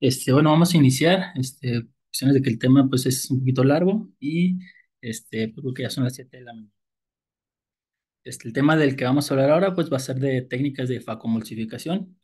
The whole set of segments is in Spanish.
Este, bueno, vamos a iniciar. Este, cuestiones de que el tema pues es un poquito largo y este, pues, creo que ya son las 7 de la mañana. Este, el tema del que vamos a hablar ahora pues va a ser de técnicas de facomulsificación.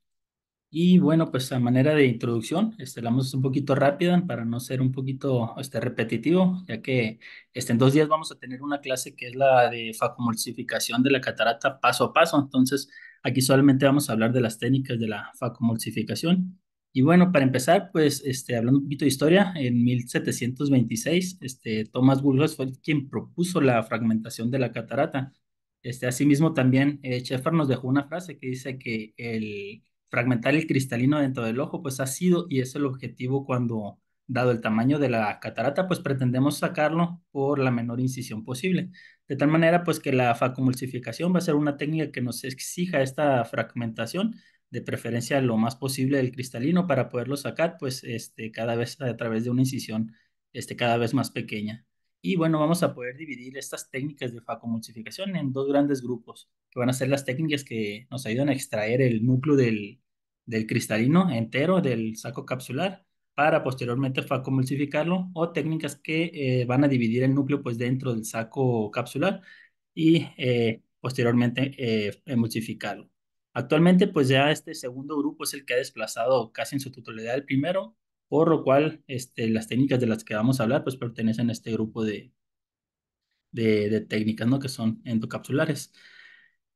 Y bueno, pues a manera de introducción, este, la vamos un poquito rápida para no ser un poquito este, repetitivo, ya que este, en dos días vamos a tener una clase que es la de facomulsificación de la catarata paso a paso. Entonces, aquí solamente vamos a hablar de las técnicas de la facomulsificación. Y bueno, para empezar, pues este, hablando un poquito de historia, en 1726, este, Thomas Burgos fue quien propuso la fragmentación de la catarata. Este, asimismo, también eh, Schaeffer nos dejó una frase que dice que el fragmentar el cristalino dentro del ojo, pues ha sido y es el objetivo cuando, dado el tamaño de la catarata, pues pretendemos sacarlo por la menor incisión posible. De tal manera, pues que la facomulsificación va a ser una técnica que nos exija esta fragmentación de preferencia lo más posible del cristalino para poderlo sacar, pues este, cada vez a través de una incisión este, cada vez más pequeña. Y bueno, vamos a poder dividir estas técnicas de facomulsificación en dos grandes grupos, que van a ser las técnicas que nos ayudan a extraer el núcleo del, del cristalino entero del saco capsular para posteriormente facomulsificarlo o técnicas que eh, van a dividir el núcleo pues dentro del saco capsular y eh, posteriormente emulsificarlo. Eh, Actualmente, pues ya este segundo grupo es el que ha desplazado casi en su totalidad el primero, por lo cual este, las técnicas de las que vamos a hablar, pues pertenecen a este grupo de, técnicas, ¿no? Que son endocapsulares.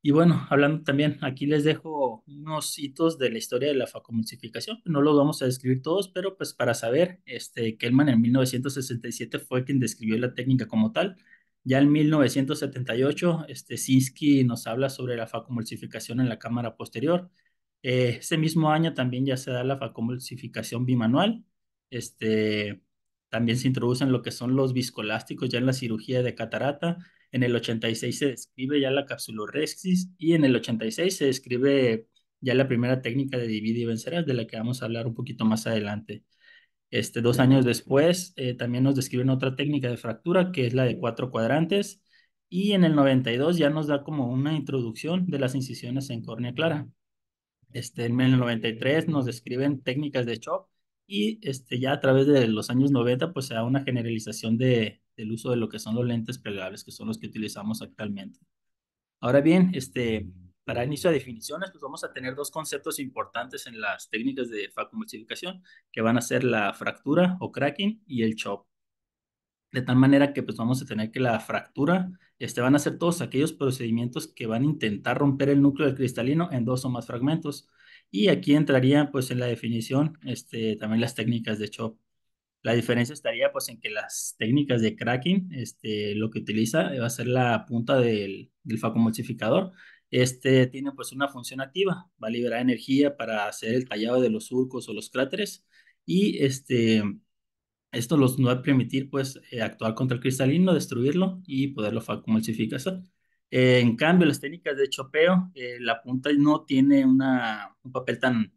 Y bueno, hablando también, aquí les dejo unos hitos de la historia de la facomulsificación. No los vamos a describir todos, pero pues para saber, este, Kellman en 1967 fue quien describió la técnica como tal, ya en 1978, este, Sinsky nos habla sobre la facomulsificación en la cámara posterior. Eh, ese mismo año también ya se da la facomulsificación bimanual. Este, también se introducen lo que son los viscolásticos ya en la cirugía de catarata. En el 86 se describe ya la capsulorexis y en el 86 se describe ya la primera técnica de divide y vencerás, de la que vamos a hablar un poquito más adelante. Este, dos años después, eh, también nos describen otra técnica de fractura, que es la de cuatro cuadrantes, y en el 92 ya nos da como una introducción de las incisiones en córnea clara. Este, en el 93 nos describen técnicas de chop, y este, ya a través de los años 90 pues se da una generalización de, del uso de lo que son los lentes plegables, que son los que utilizamos actualmente. Ahora bien, este, para inicio de definiciones, pues vamos a tener dos conceptos importantes en las técnicas de modificación que van a ser la fractura o cracking y el chop. De tal manera que pues vamos a tener que la fractura, este van a ser todos aquellos procedimientos que van a intentar romper el núcleo del cristalino en dos o más fragmentos. Y aquí entraría pues en la definición este, también las técnicas de chop. La diferencia estaría pues en que las técnicas de cracking, este, lo que utiliza va a ser la punta del, del facomulsificador este tiene pues una función activa, va a liberar energía para hacer el tallado de los surcos o los cráteres y este, esto nos va a permitir pues eh, actuar contra el cristalino, destruirlo y poderlo facumulsificar en cambio, las técnicas de chopeo, eh, la punta no tiene un papel tan,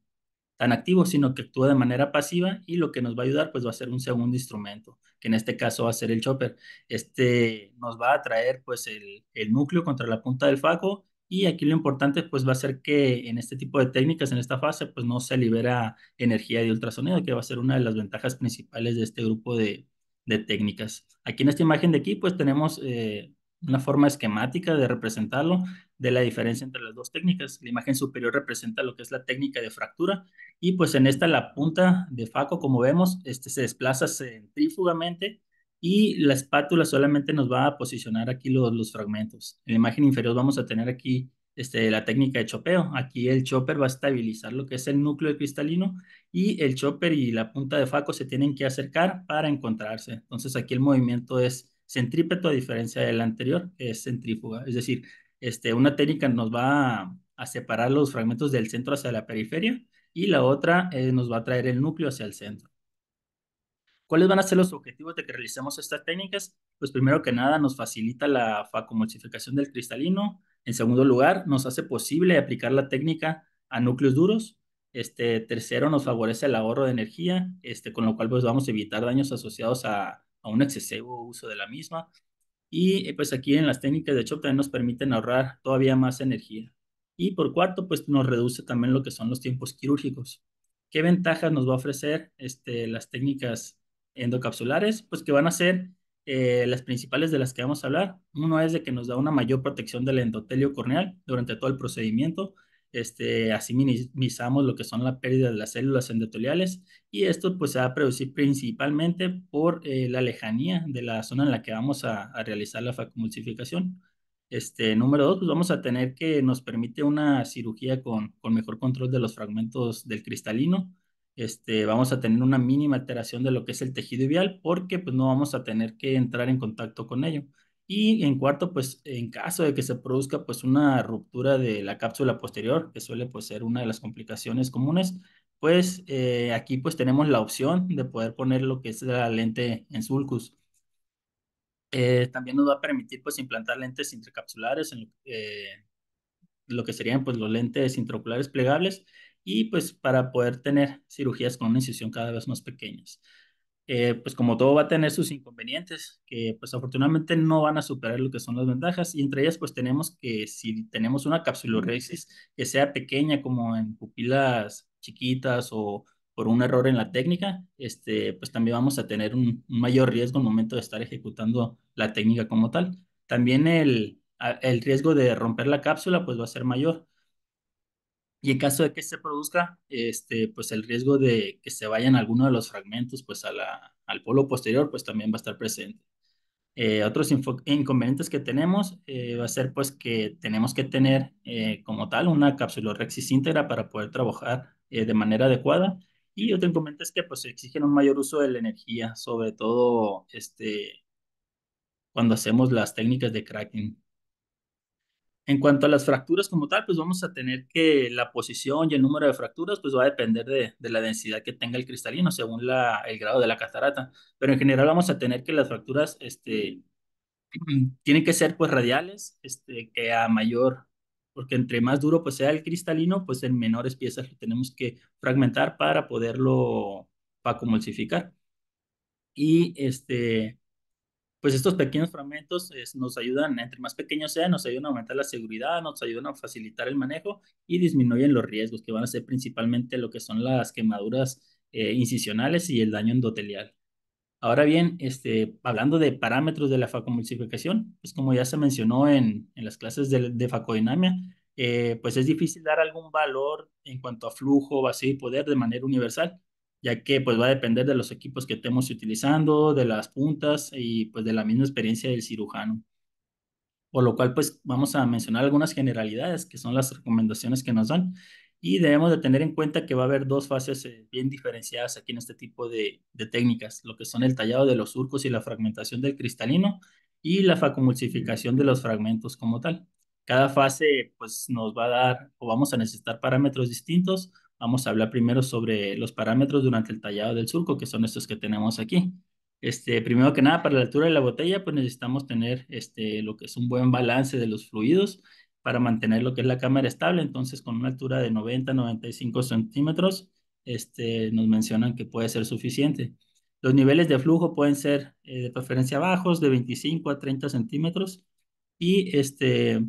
tan activo, sino que actúa de manera pasiva y lo que nos va a ayudar pues va a ser un segundo instrumento, que en este caso va a ser el chopper. Este nos va a traer pues el, el núcleo contra la punta del faco y aquí lo importante pues va a ser que en este tipo de técnicas, en esta fase, pues no se libera energía de ultrasonido, que va a ser una de las ventajas principales de este grupo de, de técnicas. Aquí en esta imagen de aquí pues tenemos eh, una forma esquemática de representarlo, de la diferencia entre las dos técnicas. La imagen superior representa lo que es la técnica de fractura y pues en esta la punta de Faco, como vemos, este se desplaza centrífugamente y la espátula solamente nos va a posicionar aquí los, los fragmentos. En la imagen inferior vamos a tener aquí este, la técnica de chopeo. Aquí el chopper va a estabilizar lo que es el núcleo cristalino y el chopper y la punta de faco se tienen que acercar para encontrarse. Entonces aquí el movimiento es centrípeto a diferencia del anterior, es centrífuga. Es decir, este, una técnica nos va a, separar los fragmentos del centro hacia la periferia y la otra eh, nos va a traer el núcleo hacia el centro. ¿Cuáles van a ser los objetivos de que realicemos estas técnicas? Pues primero que nada nos facilita la facomulsificación del cristalino. En segundo lugar, nos hace posible aplicar la técnica a núcleos duros. Este tercero nos favorece el ahorro de energía, este, con lo cual pues vamos a evitar daños asociados a, a un excesivo uso de la misma. Y eh, pues aquí en las técnicas de Chop también nos permiten ahorrar todavía más energía. Y por cuarto, pues nos reduce también lo que son los tiempos quirúrgicos. ¿Qué ventajas nos va a ofrecer este, las técnicas endocapsulares, pues que van a ser eh, las principales de las que vamos a hablar. Uno es de que nos da una mayor protección del endotelio corneal durante todo el procedimiento. Este, así minimizamos lo que son la pérdida de las células endoteliales y esto pues se va a producir principalmente por eh, la lejanía de la zona en la que vamos a, realizar la facomulsificación. Este, número dos, pues vamos a tener que nos permite una cirugía con mejor control de los fragmentos del cristalino, este, vamos a tener una mínima alteración de lo que es el tejido vial porque pues, no vamos a tener que entrar en contacto con ello. Y en cuarto, pues en caso de que se produzca pues una ruptura de la cápsula posterior, que suele pues ser una de las complicaciones comunes, pues eh, aquí pues tenemos la opción de poder poner lo que es la lente en sulcus. Eh, también nos va a permitir pues implantar lentes intracapsulares eh, lo que serían pues, los lentes intraoculares plegables y pues para poder tener cirugías con una incisión cada vez más pequeñas. Eh, pues como todo va a tener sus inconvenientes, que pues afortunadamente no van a superar lo que son las ventajas, y entre ellas pues tenemos que si tenemos una capsulorexis que sea pequeña como en pupilas chiquitas o por un error en la técnica, este, pues también vamos a tener un, mayor riesgo en el momento de estar ejecutando la técnica como tal. También el, el riesgo de romper la cápsula pues va a ser mayor, y en caso de que se produzca, este, pues el riesgo de que se vayan algunos de los fragmentos pues a al polo posterior, pues también va a estar presente. Eh, otros inconvenientes que tenemos eh, va a ser pues que tenemos que tener eh, como tal una rexis íntegra para poder trabajar de manera adecuada. Y otro inconveniente es que pues exigen un mayor uso de la energía, sobre todo este, cuando hacemos las técnicas de cracking. En cuanto a las fracturas como tal, pues vamos a tener que la posición y el número de fracturas pues va a depender de, la densidad que tenga el cristalino según la, el grado de la catarata. Pero en general vamos a tener que las fracturas este, tienen que ser pues radiales, este, que a mayor, porque entre más duro pues sea el cristalino, pues en menores piezas lo tenemos que fragmentar para poderlo comulsificar Y este, pues estos pequeños fragmentos eh, nos ayudan, entre más pequeños sean, nos ayudan a aumentar la seguridad, nos ayudan a facilitar el manejo y disminuyen los riesgos, que van a ser principalmente lo que son las quemaduras eh, incisionales y el daño endotelial. Ahora bien, este, hablando de parámetros de la facomulsificación, pues como ya se mencionó en, las clases de, de facodinamia, eh, pues es difícil dar algún valor en cuanto a flujo, vacío y poder de manera universal, ya que pues va a depender de los equipos que estemos utilizando, de las puntas y pues de la misma experiencia del cirujano. Por lo cual pues vamos a mencionar algunas generalidades que son las recomendaciones que nos dan y debemos de tener en cuenta que va a haber dos fases eh, bien diferenciadas aquí en este tipo de, técnicas, lo que son el tallado de los surcos y la fragmentación del cristalino y la facomulsificación de los fragmentos como tal. Cada fase pues nos va a dar o vamos a necesitar parámetros distintos vamos a hablar primero sobre los parámetros durante el tallado del surco, que son estos que tenemos aquí. Este, primero que nada, para la altura de la botella, pues necesitamos tener este, lo que es un buen balance de los fluidos para mantener lo que es la cámara estable. Entonces, con una altura de 90, 95 centímetros, este, nos mencionan que puede ser suficiente. Los niveles de flujo pueden ser eh, de preferencia bajos, de 25 a 30 centímetros. Y este,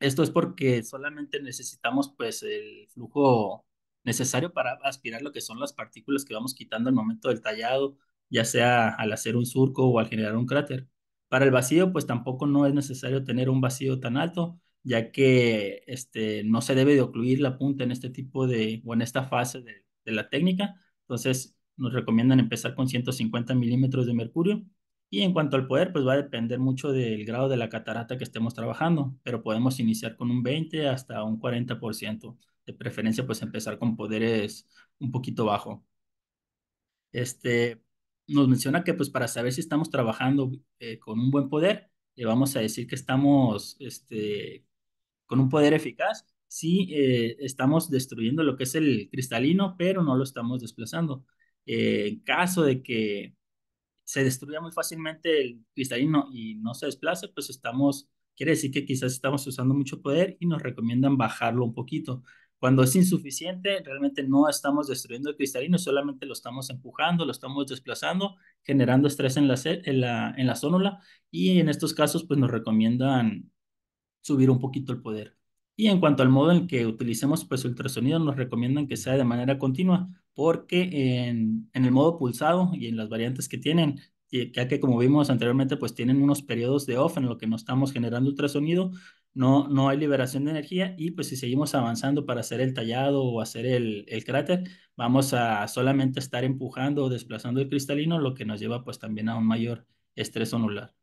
esto es porque solamente necesitamos pues el flujo necesario para aspirar lo que son las partículas que vamos quitando al momento del tallado, ya sea al hacer un surco o al generar un cráter. Para el vacío, pues tampoco no es necesario tener un vacío tan alto, ya que este, no se debe de ocluir la punta en este tipo de, o en esta fase de, de la técnica. Entonces, nos recomiendan empezar con 150 milímetros de mercurio y en cuanto al poder, pues va a depender mucho del grado de la catarata que estemos trabajando, pero podemos iniciar con un 20 hasta un 40%. De preferencia, pues empezar con poderes un poquito bajo. Este, nos menciona que pues para saber si estamos trabajando eh, con un buen poder, le vamos a decir que estamos este, con un poder eficaz sí eh, estamos destruyendo lo que es el cristalino, pero no lo estamos desplazando. Eh, en caso de que se destruye muy fácilmente el cristalino y no se desplaza, pues estamos, quiere decir que quizás estamos usando mucho poder y nos recomiendan bajarlo un poquito. Cuando es insuficiente, realmente no estamos destruyendo el cristalino, solamente lo estamos empujando, lo estamos desplazando, generando estrés en la, en la, en la zónula y en estos casos pues nos recomiendan subir un poquito el poder. Y en cuanto al modo en que utilicemos pues ultrasonido, nos recomiendan que sea de manera continua, porque en, en, el modo pulsado y en las variantes que tienen, ya que como vimos anteriormente, pues tienen unos periodos de off en lo que no estamos generando ultrasonido, no, no hay liberación de energía y pues si seguimos avanzando para hacer el tallado o hacer el, cráter, vamos a solamente estar empujando o desplazando el cristalino, lo que nos lleva pues también a un mayor estrés onular.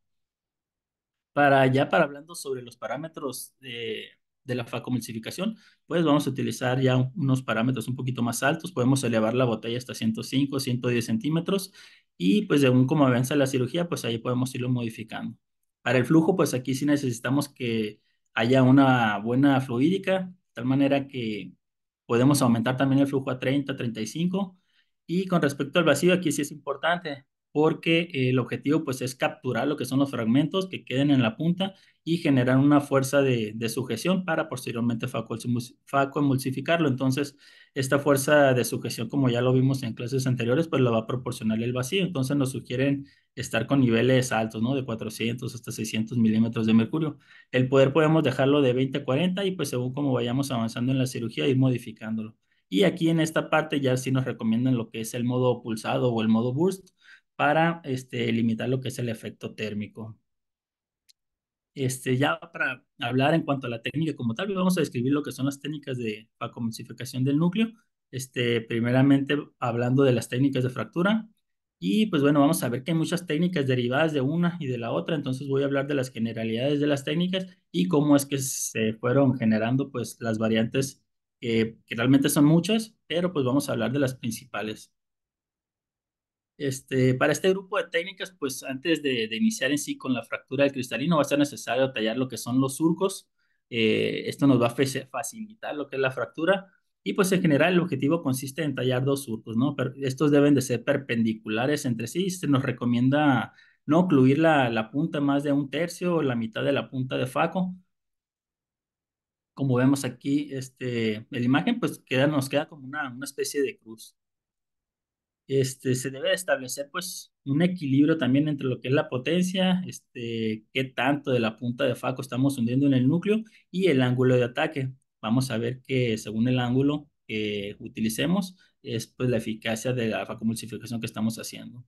Para ya, para hablando sobre los parámetros de de la facomulsificación, pues vamos a utilizar ya unos parámetros un poquito más altos, podemos elevar la botella hasta 105, 110 centímetros y pues según como avanza la cirugía, pues ahí podemos irlo modificando. Para el flujo, pues aquí sí necesitamos que haya una buena fluídica, de tal manera que podemos aumentar también el flujo a 30, 35. Y con respecto al vacío, aquí sí es importante, porque el objetivo pues es capturar lo que son los fragmentos que queden en la punta y generar una fuerza de, sujeción para posteriormente facoemulsificarlo. Entonces, esta fuerza de sujeción, como ya lo vimos en clases anteriores, pues la va a proporcionar el vacío. Entonces, nos sugieren estar con niveles altos, ¿no? De 400 hasta 600 milímetros de mercurio. El poder podemos dejarlo de 20 a 40 y pues según como vayamos avanzando en la cirugía, ir modificándolo. Y aquí en esta parte ya sí nos recomiendan lo que es el modo pulsado o el modo burst, para este, limitar lo que es el efecto térmico. Este, ya para hablar en cuanto a la técnica como tal, pues, vamos a describir lo que son las técnicas de vacuumsificación del núcleo. Este, primeramente hablando de las técnicas de fractura. Y pues bueno, vamos a ver que hay muchas técnicas derivadas de una y de la otra, entonces voy a hablar de las generalidades de las técnicas y cómo es que se fueron generando pues las variantes eh, que realmente son muchas, pero pues vamos a hablar de las principales. Este, para este grupo de técnicas, pues antes de, iniciar en sí con la fractura del cristalino, va a ser necesario tallar lo que son los surcos. Eh, esto nos va a facilitar lo que es la fractura. Y pues en general el objetivo consiste en tallar dos surcos, ¿no? Pero estos deben de ser perpendiculares entre sí. Se nos recomienda no ocluir la, punta más de un tercio o la mitad de la punta de faco. Como vemos aquí este, en la imagen, pues queda, nos queda como una especie de cruz. Este, se debe establecer pues un equilibrio también entre lo que es la potencia, este, qué tanto de la punta de Faco estamos hundiendo en el núcleo y el ángulo de ataque. Vamos a ver que según el ángulo que utilicemos es pues la eficacia de la facomulsificación que estamos haciendo.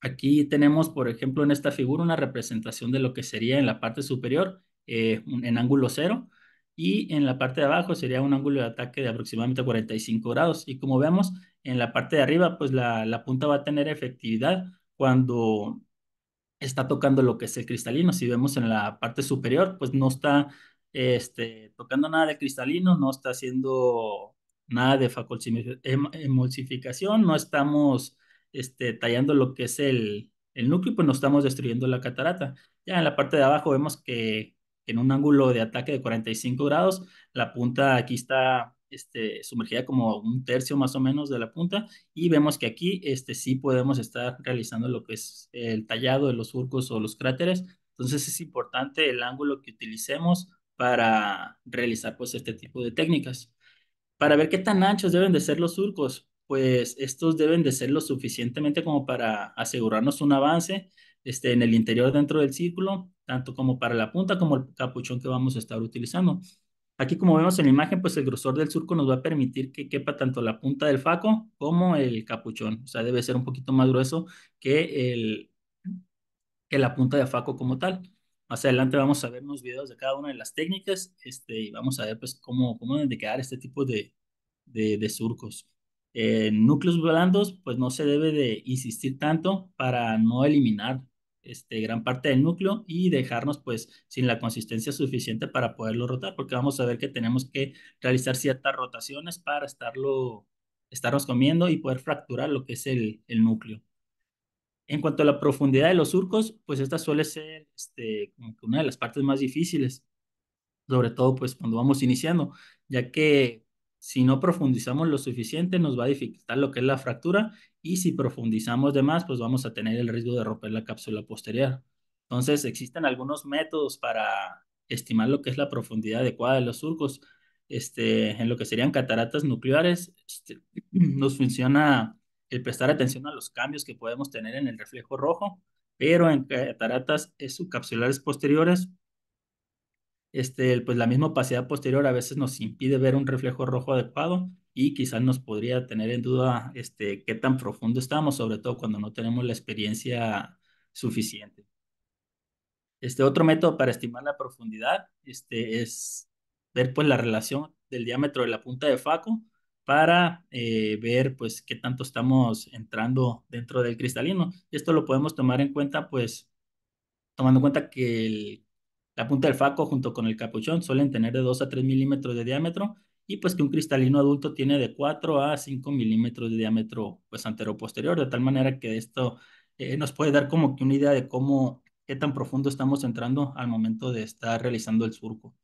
Aquí tenemos, por ejemplo, en esta figura una representación de lo que sería en la parte superior eh, en ángulo cero y en la parte de abajo sería un ángulo de ataque de aproximadamente 45 grados. Y como vemos, en la parte de arriba, pues la, punta va a tener efectividad cuando está tocando lo que es el cristalino. Si vemos en la parte superior, pues no está este, tocando nada de cristalino, no está haciendo nada de em-, emulsificación, no estamos este, tallando lo que es el, el núcleo, pues no estamos destruyendo la catarata. Ya en la parte de abajo vemos que en un ángulo de ataque de 45 grados, la punta aquí está este, sumergida como un tercio más o menos de la punta y vemos que aquí este, sí podemos estar realizando lo que es el tallado de los surcos o los cráteres. Entonces es importante el ángulo que utilicemos para realizar pues este tipo de técnicas. Para ver qué tan anchos deben de ser los surcos, pues estos deben de ser lo suficientemente como para asegurarnos un avance este, en el interior dentro del círculo, tanto como para la punta como el capuchón que vamos a estar utilizando. Aquí como vemos en la imagen, pues el grosor del surco nos va a permitir que quepa tanto la punta del faco como el capuchón. O sea, debe ser un poquito más grueso que, el, que la punta de faco como tal. Más adelante vamos a ver unos videos de cada una de las técnicas este, y vamos a ver pues cómo, cómo deben quedar este tipo de, de, surcos. núcleos blandos, pues no se debe de insistir tanto para no eliminar este, gran parte del núcleo y dejarnos pues sin la consistencia suficiente para poderlo rotar, porque vamos a ver que tenemos que realizar ciertas rotaciones para estarlo, estarnos comiendo y poder fracturar lo que es el, núcleo. En cuanto a la profundidad de los surcos, pues esta suele ser este, una de las partes más difíciles, sobre todo pues cuando vamos iniciando, ya que si no profundizamos lo suficiente nos va a dificultar lo que es la fractura y si profundizamos de más, pues vamos a tener el riesgo de romper la cápsula posterior. Entonces, existen algunos métodos para estimar lo que es la profundidad adecuada de los surcos. Este, en lo que serían cataratas nucleares, este, nos funciona el prestar atención a los cambios que podemos tener en el reflejo rojo, pero en cataratas subcapsulares posteriores, este, pues la misma opacidad posterior a veces nos impide ver un reflejo rojo adecuado y quizás nos podría tener en duda este, qué tan profundo estamos, sobre todo cuando no tenemos la experiencia suficiente. Este otro método para estimar la profundidad este, es ver pues, la relación del diámetro de la punta de Faco para eh, ver pues, qué tanto estamos entrando dentro del cristalino. Esto lo podemos tomar en cuenta, pues, tomando en cuenta que la punta del Faco junto con el capuchón suelen tener de 2 a 3 milímetros de diámetro y pues que un cristalino adulto tiene de 4 a 5 milímetros de diámetro pues antero-posterior, de tal manera que esto eh, nos puede dar como que una idea de cómo, qué tan profundo estamos entrando al momento de estar realizando el surco.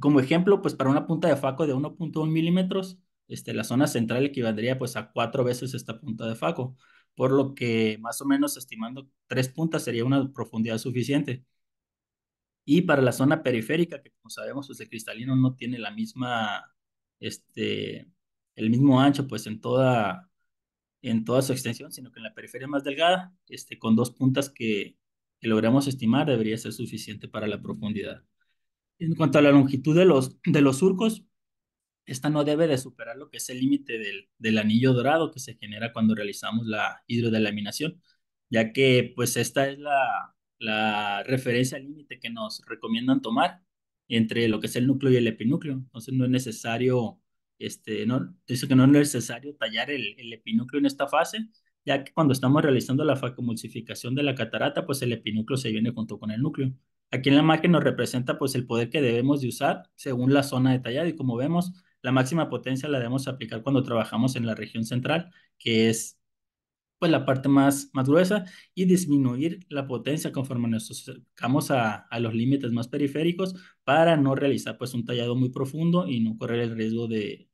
Como ejemplo, pues para una punta de faco de 1.1 milímetros, este, la zona central equivaldría pues a cuatro veces esta punta de faco, por lo que más o menos estimando tres puntas sería una profundidad suficiente. Y para la zona periférica, que como sabemos, pues el cristalino no tiene la misma, este, el mismo ancho, pues en toda, en toda su extensión, sino que en la periferia más delgada, este, con dos puntas que, logramos estimar, debería ser suficiente para la profundidad. En cuanto a la longitud de los, de los surcos, esta no debe de superar lo que es el límite del, del, anillo dorado que se genera cuando realizamos la hidrodelaminación, ya que pues esta es la, la referencia límite que nos recomiendan tomar entre lo que es el núcleo y el epinúcleo. Entonces no es necesario, este, no, dice que no es necesario tallar el, epinúcleo en esta fase, ya que cuando estamos realizando la facomulsificación de la catarata, pues el epinúcleo se viene junto con el núcleo. Aquí en la máquina nos representa pues el poder que debemos de usar según la zona detallada y como vemos, la máxima potencia la debemos aplicar cuando trabajamos en la región central, que es pues la parte más, gruesa y disminuir la potencia conforme nos acercamos a, los límites más periféricos para no realizar pues un tallado muy profundo y no correr el riesgo de,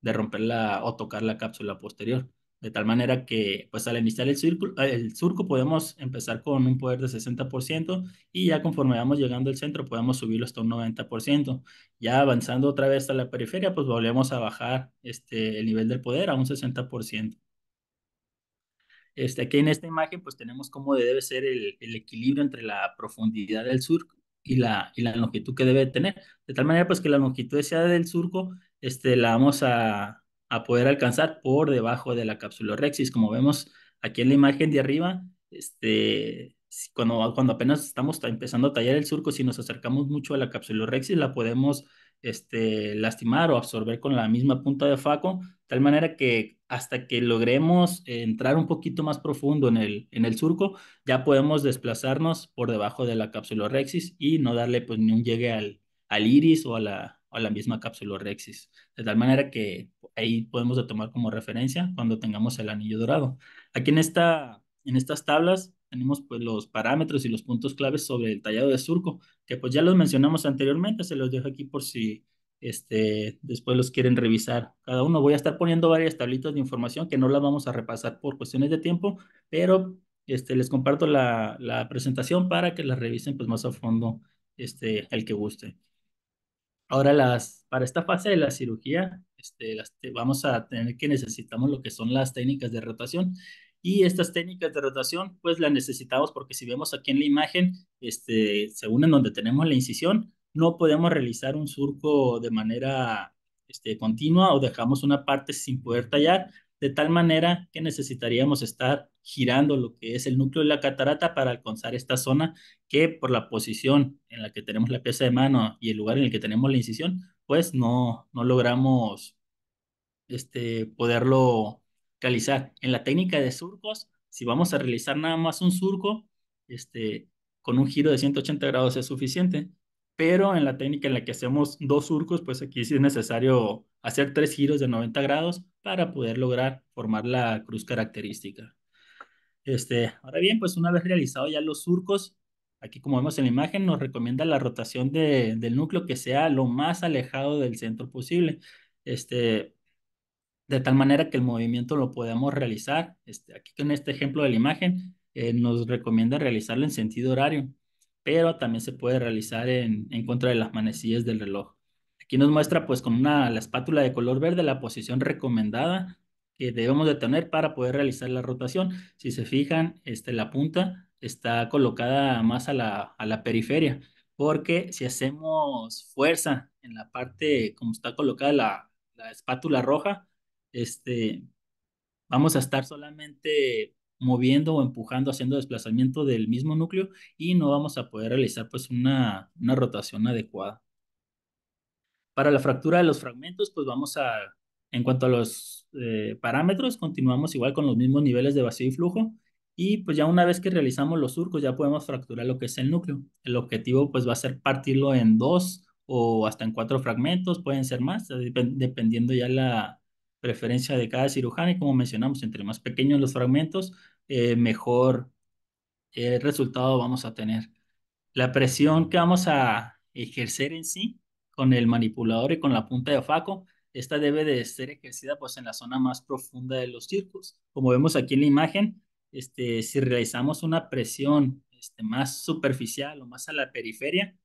de romperla o tocar la cápsula posterior. De tal manera que pues al iniciar el, círculo, el surco podemos empezar con un poder de 60% y ya conforme vamos llegando al centro podemos subirlo hasta un 90%. Ya avanzando otra vez a la periferia pues volvemos a bajar este, el nivel del poder a un 60%. Este, aquí en esta imagen pues tenemos cómo debe ser el, el equilibrio entre la profundidad del surco y la, y la longitud que debe tener. De tal manera pues que la longitud deseada del surco este, la vamos a, a poder alcanzar por debajo de la cápsula rexis. Como vemos aquí en la imagen de arriba, este, cuando, cuando apenas estamos empezando a tallar el surco, si nos acercamos mucho a la cápsula rexis, la podemos este, lastimar o absorber con la misma punta de Faco, tal manera que hasta que logremos eh, entrar un poquito más profundo en el, en el surco, ya podemos desplazarnos por debajo de la rexis y no darle pues ni un llegue al, iris o a la, a la misma rexis. De tal manera que ahí podemos tomar como referencia cuando tengamos el anillo dorado. Aquí en, esta, en estas tablas tenemos pues los parámetros y los puntos claves sobre el tallado de surco, que pues ya los mencionamos anteriormente, se los dejo aquí por si este, después los quieren revisar. Cada uno voy a estar poniendo varias tablitas de información que no las vamos a repasar por cuestiones de tiempo, pero este, les comparto la, la presentación para que las revisen pues más a fondo este, el que guste. Ahora, las, para esta fase de la cirugía, este, las, vamos a tener que necesitamos lo que son las técnicas de rotación. Y estas técnicas de rotación, pues las necesitamos porque si vemos aquí en la imagen, este, según en donde tenemos la incisión, no podemos realizar un surco de manera este, continua o dejamos una parte sin poder tallar, de tal manera que necesitaríamos estar girando lo que es el núcleo de la catarata para alcanzar esta zona que por la posición en la que tenemos la pieza de mano y el lugar en el que tenemos la incisión, pues no, no logramos este, poderlo realizar. En la técnica de surcos, si vamos a realizar nada más un surco, este, con un giro de 180 grados es suficiente. Pero en la técnica en la que hacemos dos surcos, pues aquí sí es necesario hacer tres giros de 90 grados para poder lograr formar la cruz característica. Este, ahora bien, pues una vez realizados ya los surcos, aquí como vemos en la imagen, nos recomienda la rotación del núcleo que sea lo más alejado del centro posible. Este, de tal manera que el movimiento lo podamos realizar. Este, aquí con este ejemplo de la imagen eh, nos recomienda realizarlo en sentido horario, pero también se puede realizar en, contra de las manecillas del reloj. Aquí nos muestra pues con una, la espátula de color verde la posición recomendada que debemos de tener para poder realizar la rotación. Si se fijan, este, la punta está colocada más a la, periferia, porque si hacemos fuerza en la parte como está colocada la espátula roja, este, vamos a estar solamente moviendo o empujando, haciendo desplazamiento del mismo núcleo y no vamos a poder realizar pues una, una rotación adecuada. Para la fractura de los fragmentos, pues vamos a, en cuanto a los eh, parámetros, continuamos igual con los mismos niveles de vacío y flujo y pues ya una vez que realizamos los surcos ya podemos fracturar lo que es el núcleo. El objetivo pues va a ser partirlo en dos o hasta en cuatro fragmentos, pueden ser más, dependiendo ya la, preferencia de cada cirujano y como mencionamos, entre más pequeños los fragmentos, eh, mejor eh, resultado vamos a tener. La presión que vamos a ejercer en sí con el manipulador y con la punta de faco, esta debe de ser ejercida pues en la zona más profunda de los círculos. Como vemos aquí en la imagen, este, si realizamos una presión este, más superficial o más a la periferia,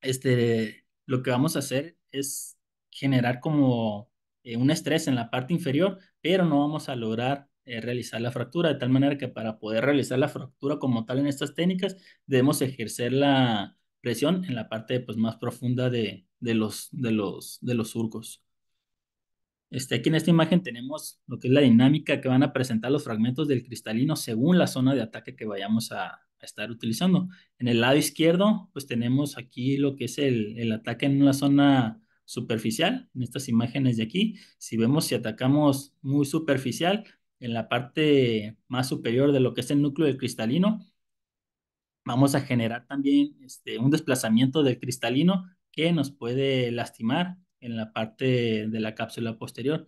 este, lo que vamos a hacer es generar como eh, un estrés en la parte inferior, pero no vamos a lograr eh, realizar la fractura, de tal manera que para poder realizar la fractura como tal en estas técnicas, debemos ejercer la presión en la parte pues, más profunda de, los, de, los, de los surcos. Este, aquí en esta imagen tenemos lo que es la dinámica que van a presentar los fragmentos del cristalino según la zona de ataque que vayamos a, estar utilizando. En el lado izquierdo, pues tenemos aquí lo que es el, el ataque en una zona superficial, en estas imágenes de aquí, si vemos si atacamos muy superficial, en la parte más superior de lo que es el núcleo del cristalino, vamos a generar también este, un desplazamiento del cristalino que nos puede lastimar en la parte de la cápsula posterior.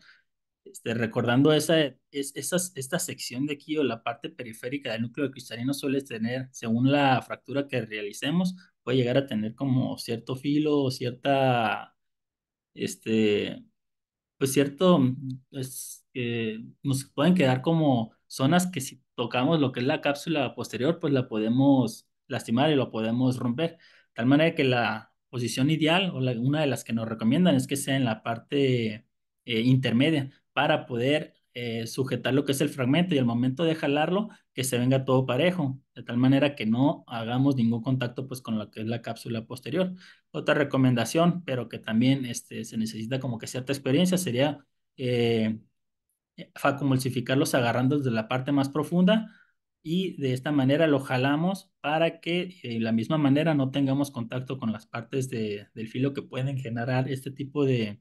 Este, recordando esa, esas, esta sección de aquí o la parte periférica del núcleo del cristalino suele tener, según la fractura que realicemos, puede llegar a tener como cierto filo o cierta este, pues cierto, mm, nos pueden quedar como zonas que si tocamos lo que es la cápsula posterior, pues la podemos lastimar y lo podemos romper. Tal manera que la posición ideal o una de las que nos recomiendan es que sea en la parte eh, intermedia para poder eh, sujetar lo que es el fragmento y al momento de jalarlo que se venga todo parejo, de tal manera que no hagamos ningún contacto pues con lo que es la cápsula posterior. Otra recomendación, pero que también este, se necesita como que cierta experiencia, sería eh, facumulsificarlos agarrando de la parte más profunda y de esta manera lo jalamos para que de eh, la misma manera no tengamos contacto con las partes del filo que pueden generar este tipo de,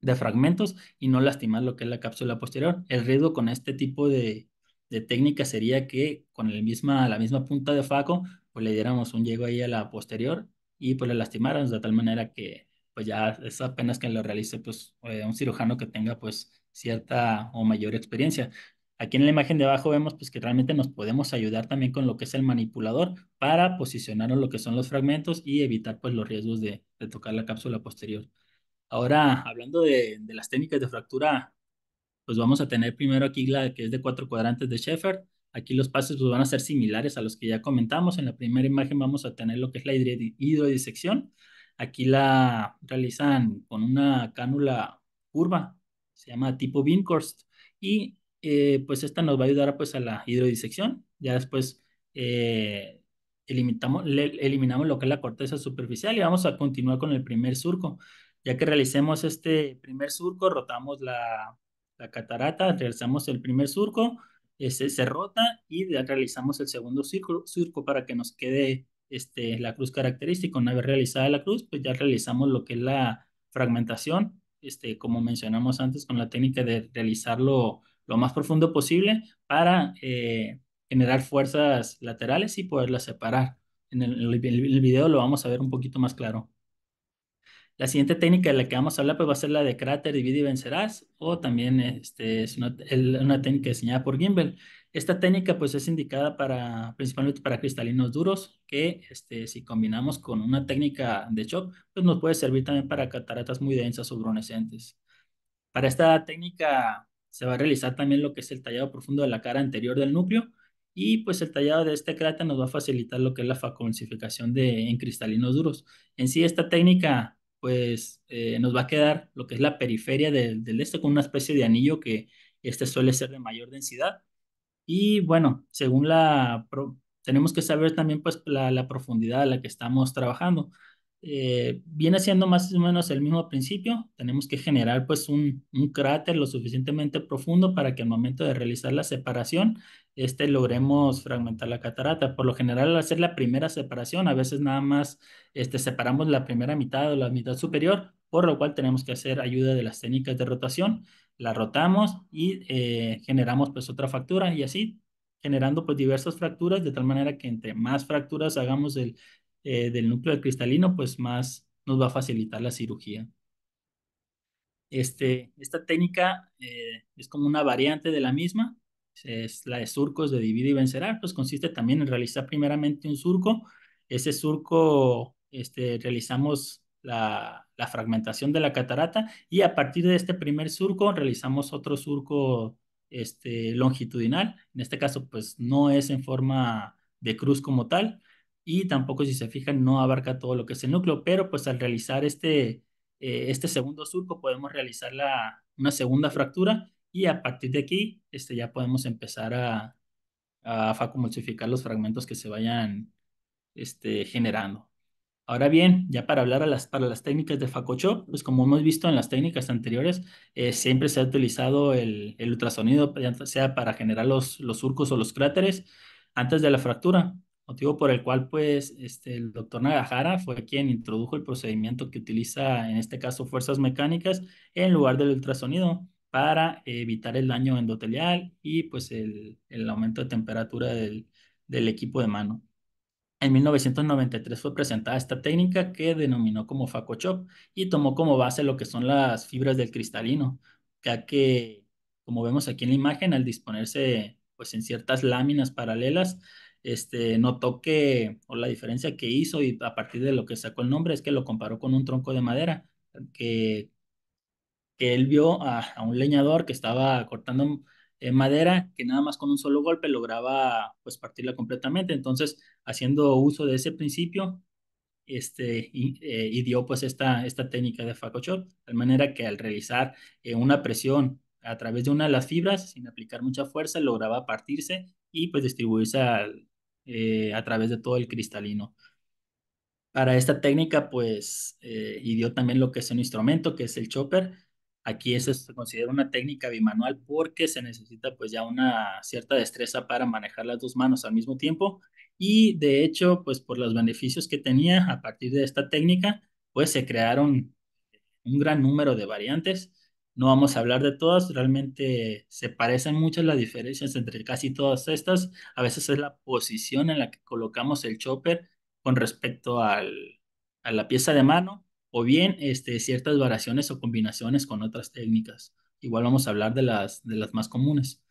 de fragmentos y no lastimar lo que es la cápsula posterior. El riesgo con este tipo de, de técnica sería que con el misma, la misma punta de faco, pues le diéramos un llego ahí a la posterior y pues le lastimáramos de tal manera que pues ya es apenas que lo realice pues eh, un cirujano que tenga pues cierta o mayor experiencia. Aquí en la imagen de abajo vemos pues que realmente nos podemos ayudar también con lo que es el manipulador para posicionar lo que son los fragmentos y evitar pues los riesgos de tocar la cápsula posterior. Ahora, hablando de, las técnicas de fractura, pues vamos a tener primero aquí la que es de cuatro cuadrantes de Sheffer. Aquí los pases pues, van a ser similares a los que ya comentamos. En la primera imagen vamos a tener lo que es la hidrodisección. Aquí la realizan con una cánula curva, se llama tipo Vincorst. Y eh, pues esta nos va a ayudar pues, a la hidrodisección. Ya después eh, eliminamos, eliminamos lo que es la corteza superficial y vamos a continuar con el primer surco. Ya que realicemos este primer surco, rotamos la, catarata, realizamos el primer surco, ese se rota y ya realizamos el segundo surco, para que nos quede este, la cruz característica. Una vez realizada la cruz, pues ya realizamos lo que es la fragmentación, este, como mencionamos antes, con la técnica de realizarlo lo más profundo posible para eh, generar fuerzas laterales y poderlas separar. en el video lo vamos a ver un poquito más claro. La siguiente técnica de la que vamos a hablar pues, va a ser la de cráter, divide y vencerás, o también este, es una, técnica diseñada por Gimbel. Esta técnica pues, es indicada para, principalmente para cristalinos duros, que este, si combinamos con una técnica de shock, pues, nos puede servir también para cataratas muy densas o brunescentes. Para esta técnica se va a realizar también lo que es el tallado profundo de la cara anterior del núcleo, y pues el tallado de este cráter nos va a facilitar lo que es la faconsificación de, en cristalinos duros. En sí, esta técnica pues eh, nos va a quedar lo que es la periferia del, del este con una especie de anillo que este suele ser de mayor densidad. Y bueno, según la, tenemos que saber también pues la, la profundidad a la que estamos trabajando. Eh, viene siendo más o menos el mismo principio. Tenemos que generar pues un, cráter lo suficientemente profundo para que al momento de realizar la separación, este logremos fragmentar la catarata. Por lo general, al hacer la primera separación, a veces nada más este, separamos la primera mitad o la mitad superior, por lo cual tenemos que hacer ayuda de las técnicas de rotación. La rotamos y eh, generamos pues otra fractura y así generando pues diversas fracturas de tal manera que entre más fracturas hagamos el, eh, del núcleo del cristalino, pues más nos va a facilitar la cirugía. Este, esta técnica eh, es como una variante de la misma, es la de surcos de divide y vencerar, pues consiste también en realizar primeramente un surco. Ese surco este, realizamos la, la, fragmentación de la catarata y a partir de este primer surco realizamos otro surco este, longitudinal. En este caso, pues no es en forma de cruz como tal, y tampoco, si se fijan, no abarca todo lo que es el núcleo, pero pues al realizar este, eh, este segundo surco podemos realizar la, una segunda fractura y a partir de aquí este, ya podemos empezar a, a facumulsificar los fragmentos que se vayan este, generando. Ahora bien, ya para hablar a las, para las técnicas de Facocho, pues como hemos visto en las técnicas anteriores, eh, siempre se ha utilizado el, el ultrasonido, ya sea para generar los, los surcos o los cráteres antes de la fractura, motivo por el cual pues este, el doctor Nagajara fue quien introdujo el procedimiento que utiliza en este caso fuerzas mecánicas en lugar del ultrasonido para evitar el daño endotelial y pues el, aumento de temperatura del, del, equipo de mano. En 1993 fue presentada esta técnica que denominó como FacoChop y tomó como base lo que son las fibras del cristalino, ya que como vemos aquí en la imagen, al disponerse pues en ciertas láminas paralelas, este, notó que, o la diferencia que hizo y a partir de lo que sacó el nombre, es que lo comparó con un tronco de madera, que, que él vio a, un leñador que estaba cortando eh, madera, que nada más con un solo golpe lograba pues partirla completamente. Entonces, haciendo uso de ese principio, este, y, eh, dio pues esta, esta técnica de facochot, de manera que al realizar eh, una presión a través de una de las fibras, sin aplicar mucha fuerza, lograba partirse y pues distribuirse al, eh, a través de todo el cristalino. Para esta técnica, pues, eh, y dio también lo que es un instrumento, que es el chopper. Aquí eso se este, considera una técnica bimanual porque se necesita pues ya una cierta destreza para manejar las dos manos al mismo tiempo. Y de hecho, pues por los beneficios que tenía a partir de esta técnica, pues se crearon un gran número de variantes no vamos a hablar de todas, realmente se parecen muchas las diferencias entre casi todas estas. A veces es la posición en la que colocamos el chopper con respecto a la pieza de mano o bien este, ciertas variaciones o combinaciones con otras técnicas. Igual vamos a hablar de las, de las más comunes.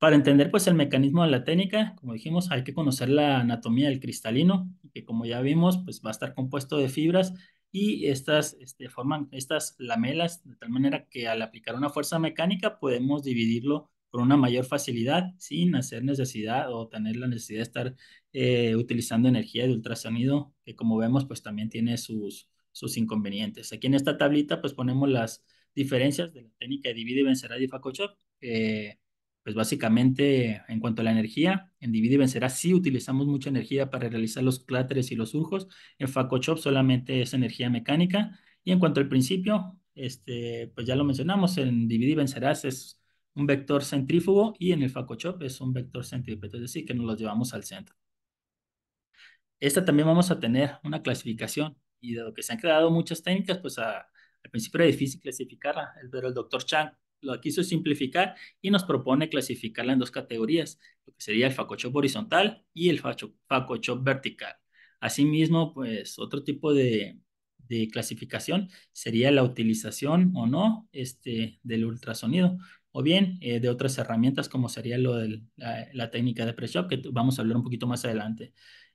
Para entender pues el mecanismo de la técnica, como dijimos, hay que conocer la anatomía del cristalino, que como ya vimos, pues va a estar compuesto de fibras y estas este, forman estas lamelas de tal manera que al aplicar una fuerza mecánica podemos dividirlo con una mayor facilidad sin hacer necesidad o tener la necesidad de estar eh, utilizando energía de ultrasonido que como vemos pues también tiene sus, sus inconvenientes. Aquí en esta tablita pues ponemos las diferencias de la técnica de divide, vencerá y Facochop. Eh, pues básicamente en cuanto a la energía, en Divide y vencerás sí utilizamos mucha energía para realizar los cláteres y los surjos, en FacoChop solamente es energía mecánica, y en cuanto al principio, este, pues ya lo mencionamos, en Divide y Vencerás es un vector centrífugo y en el FacoChop es un vector centrípeto, es decir, que nos los llevamos al centro. Esta también vamos a tener una clasificación, y dado que se han creado muchas técnicas, pues al principio era difícil clasificarla, pero el doctor Chang lo quiso simplificar y nos propone clasificarla en dos categorías, lo que sería el facochop horizontal y el facochop vertical. Asimismo, pues otro tipo de, clasificación sería la utilización o no este, del ultrasonido o bien eh, de otras herramientas como sería lo de la, técnica de presión que vamos a hablar un poquito más adelante.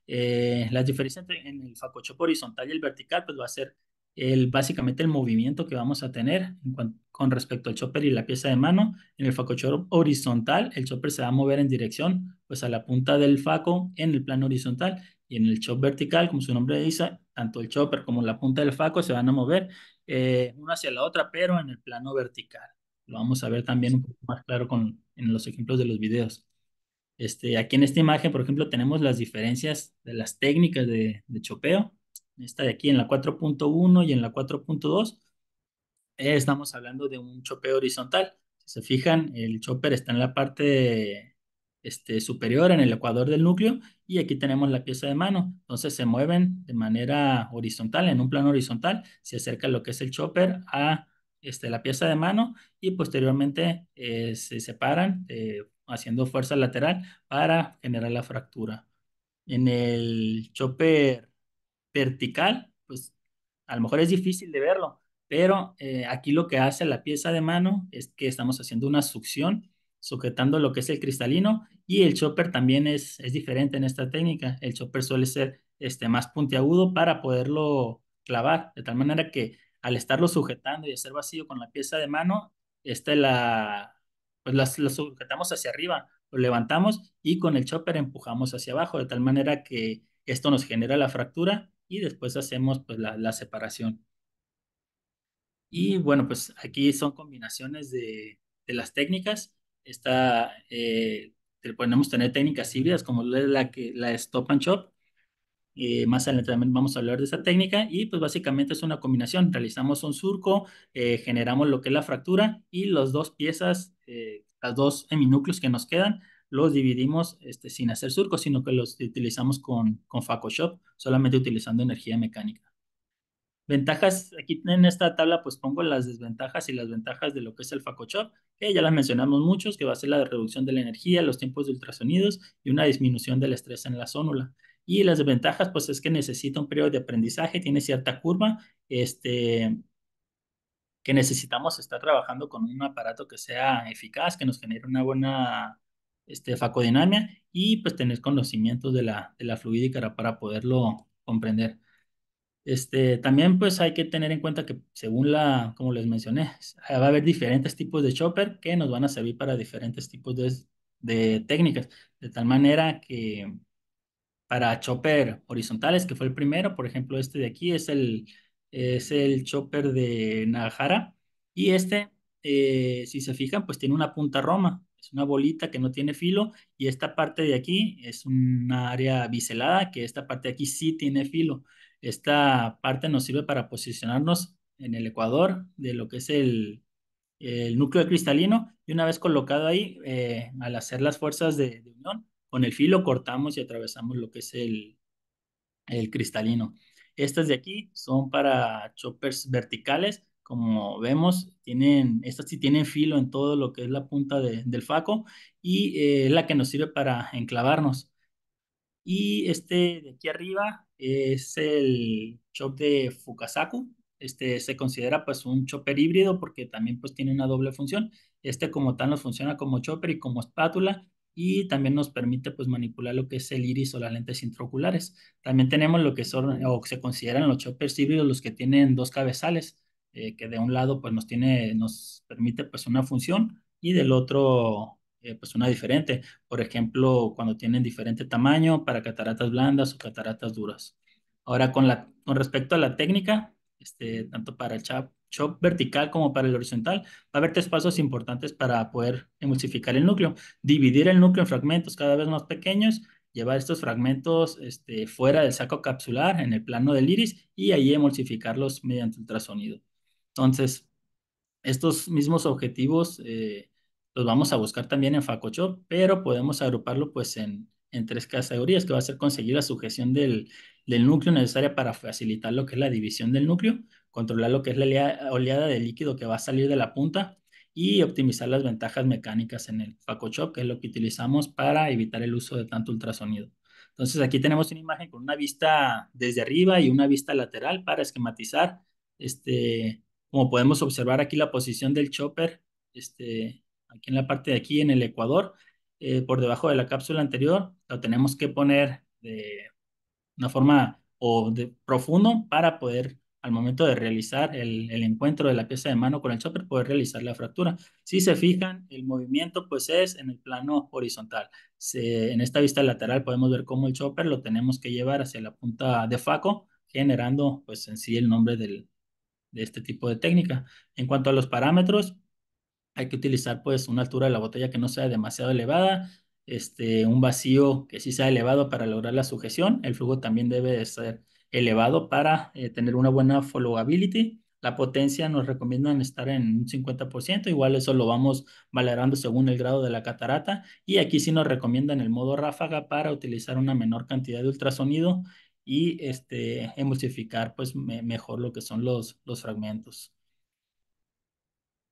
Eh, las diferencias entre, en el facochop horizontal y el vertical pues va a ser el, básicamente el movimiento que vamos a tener con respecto al chopper y la pieza de mano. En el facochor horizontal, el chopper se va a mover en dirección pues a la punta del faco en el plano horizontal y en el chop vertical, como su nombre dice, tanto el chopper como la punta del faco se van a mover eh, una hacia la otra, pero en el plano vertical. Lo vamos a ver también un poco más claro con, en los ejemplos de los videos. Este, aquí en esta imagen, por ejemplo, tenemos las diferencias de las técnicas de, de chopeo esta de aquí en la 4.1 y en la 4.2, eh, estamos hablando de un chope horizontal. Si se fijan, el chopper está en la parte este, superior, en el ecuador del núcleo, y aquí tenemos la pieza de mano. Entonces se mueven de manera horizontal, en un plano horizontal, se acerca lo que es el chopper a este, la pieza de mano y posteriormente eh, se separan eh, haciendo fuerza lateral para generar la fractura. En el chopper vertical, pues a lo mejor es difícil de verlo, pero eh, aquí lo que hace la pieza de mano es que estamos haciendo una succión sujetando lo que es el cristalino y el chopper también es, es diferente en esta técnica. El chopper suele ser este, más puntiagudo para poderlo clavar, de tal manera que al estarlo sujetando y hacer vacío con la pieza de mano, lo este la, pues sujetamos hacia arriba, lo levantamos y con el chopper empujamos hacia abajo, de tal manera que esto nos genera la fractura y después hacemos pues, la, separación. Y bueno, pues aquí son combinaciones de, las técnicas. Esta, eh, podemos tener técnicas híbridas como la, que, la stop and shop. Eh, más adelante también vamos a hablar de esa técnica y pues básicamente es una combinación. Realizamos un surco, eh, generamos lo que es la fractura y las dos piezas, eh, las dos heminúcleos que nos quedan, los dividimos este, sin hacer surcos, sino que los utilizamos con, con FacoShop, solamente utilizando energía mecánica. Ventajas, aquí en esta tabla pues pongo las desventajas y las ventajas de lo que es el FacoShop, que ya las mencionamos muchos, que va a ser la reducción de la energía, los tiempos de ultrasonidos y una disminución del estrés en la zónula. Y las desventajas pues es que necesita un periodo de aprendizaje, tiene cierta curva, este, que necesitamos estar trabajando con un aparato que sea eficaz, que nos genere una buena este, facodinamia y pues tener conocimientos de la, de la para poderlo comprender. Este, también pues hay que tener en cuenta que según la, como les mencioné, eh, va a haber diferentes tipos de chopper que nos van a servir para diferentes tipos de, técnicas, de tal manera que para chopper horizontales, que fue el primero, por ejemplo, este de aquí es el, es el chopper de Najara y este, eh, si se fijan, pues tiene una punta roma, es una bolita que no tiene filo y esta parte de aquí es una área biselada que esta parte de aquí sí tiene filo. Esta parte nos sirve para posicionarnos en el ecuador de lo que es el, el núcleo cristalino y una vez colocado ahí, eh, al hacer las fuerzas de, de, unión, con el filo cortamos y atravesamos lo que es el, el cristalino. Estas de aquí son para choppers verticales como vemos, tienen, estas sí tienen filo en todo lo que es la punta del faco y eh, es la que nos sirve para enclavarnos. Y este de aquí arriba es el chop de Fukasaku. Este se considera pues un chopper híbrido porque también pues tiene una doble función. Este como tal nos funciona como chopper y como espátula y también nos permite pues manipular lo que es el iris o las lentes intraoculares. También tenemos lo que son o se consideran los choppers híbridos los que tienen dos cabezales. Eh, que de un lado pues nos tiene, nos permite pues una función y del otro eh, pues una diferente. Por ejemplo, cuando tienen diferente tamaño para cataratas blandas o cataratas duras. Ahora con, la, con respecto a la técnica, este, tanto para el chop, vertical como para el horizontal, va a haber tres pasos importantes para poder emulsificar el núcleo. Dividir el núcleo en fragmentos cada vez más pequeños llevar estos fragmentos este, fuera del saco capsular en el plano del iris y ahí emulsificarlos mediante ultrasonido. Entonces, estos mismos objetivos eh, los vamos a buscar también en Facochop, pero podemos agruparlo pues en, en, tres categorías, que va a ser conseguir la sujeción del, del, núcleo necesaria para facilitar lo que es la división del núcleo, controlar lo que es la oleada de líquido que va a salir de la punta y optimizar las ventajas mecánicas en el Facochop, que es lo que utilizamos para evitar el uso de tanto ultrasonido. Entonces aquí tenemos una imagen con una vista desde arriba y una vista lateral para esquematizar este, como podemos observar aquí la posición del chopper, este, aquí en la parte de aquí, en el ecuador, eh, por debajo de la cápsula anterior, lo tenemos que poner de una forma o de profundo para poder, al momento de realizar el, el encuentro de la pieza de mano con el chopper, poder realizar la fractura. Si se fijan, el movimiento pues es en el plano horizontal. en esta vista lateral podemos ver cómo el chopper lo tenemos que llevar hacia la punta de faco, generando pues en sí el nombre del, de este tipo de técnica. En cuanto a los parámetros, hay que utilizar pues una altura de la botella que no sea demasiado elevada, este, un vacío que sí sea elevado para lograr la sujeción, el flujo también debe ser elevado para eh, tener una buena followability. La potencia nos recomiendan estar en un 50%, igual eso lo vamos valorando según el grado de la catarata. Y aquí sí nos recomiendan el modo ráfaga para utilizar una menor cantidad de ultrasonido y este, emulsificar pues mejor lo que son los, los fragmentos.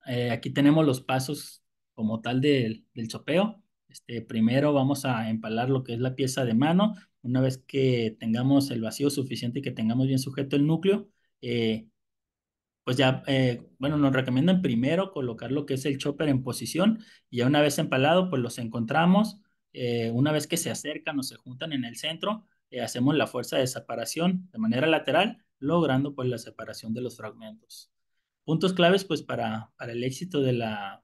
Eh, aquí tenemos los pasos como tal del, chopeo. Este, primero vamos a empalar lo que es la pieza de mano. Una vez que tengamos el vacío suficiente y que tengamos bien sujeto el núcleo, eh, pues ya, eh, bueno, nos recomiendan primero colocar lo que es el chopper en posición y ya una vez empalado, pues los encontramos. una vez que se acercan o se juntan en el centro, eh, hacemos la fuerza de separación de manera lateral, logrando pues la separación de los fragmentos. Puntos claves pues para, para el éxito de la,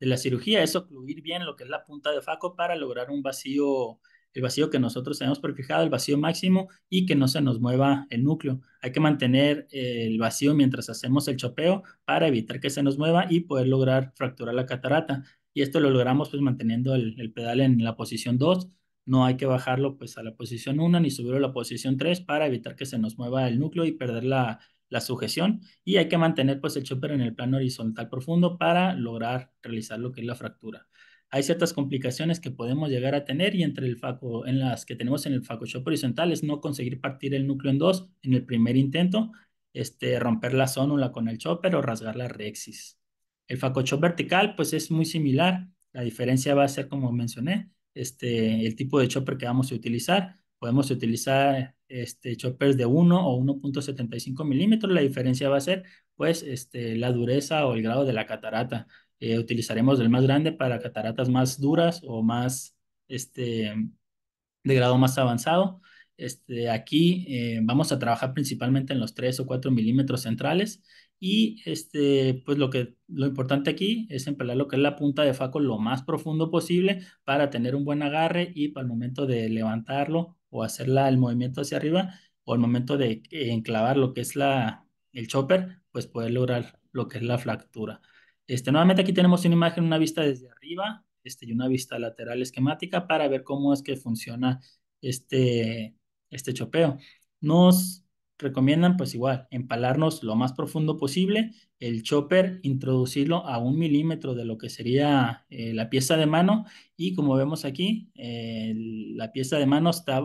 de la cirugía es ocluir bien lo que es la punta de faco para lograr un vacío, el vacío que nosotros tenemos prefijado, el vacío máximo y que no se nos mueva el núcleo. Hay que mantener eh, el vacío mientras hacemos el chopeo para evitar que se nos mueva y poder lograr fracturar la catarata. Y esto lo logramos pues manteniendo el, el pedal en la posición 2 no hay que bajarlo pues a la posición 1 ni subirlo a la posición 3 para evitar que se nos mueva el núcleo y perder la, sujeción y hay que mantener pues el chopper en el plano horizontal profundo para lograr realizar lo que es la fractura. Hay ciertas complicaciones que podemos llegar a tener y entre el faco, en las que tenemos en el faco horizontal es no conseguir partir el núcleo en dos en el primer intento, este, romper la zónula con el chopper o rasgar la rexis. El faco vertical pues es muy similar, la diferencia va a ser como mencioné, este, el tipo de chopper que vamos a utilizar. Podemos utilizar este, choppers de 1 o 1.75 milímetros. La diferencia va a ser pues, este, la dureza o el grado de la catarata. Eh, utilizaremos el más grande para cataratas más duras o más este, de grado más avanzado. Este, aquí eh, vamos a trabajar principalmente en los 3 o 4 milímetros centrales y este, pues lo, que, lo importante aquí es empelar lo que es la punta de faco lo más profundo posible para tener un buen agarre y para el momento de levantarlo o hacer el movimiento hacia arriba o el momento de enclavar lo que es la, el chopper, pues poder lograr lo que es la fractura. Este, nuevamente aquí tenemos una imagen, una vista desde arriba este, y una vista lateral esquemática para ver cómo es que funciona este, este chopeo. Nos recomiendan pues igual empalarnos lo más profundo posible, el chopper introducirlo a un milímetro de lo que sería eh, la pieza de mano y como vemos aquí, la pieza de mano está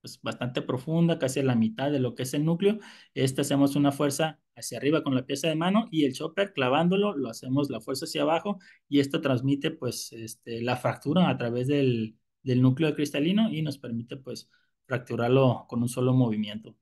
pues, bastante profunda, casi a la mitad de lo que es el núcleo. Esta hacemos una fuerza hacia arriba con la pieza de mano y el chopper clavándolo, lo hacemos la fuerza hacia abajo y esto transmite pues este, la fractura a través del, del núcleo cristalino y nos permite pues fracturarlo con un solo movimiento.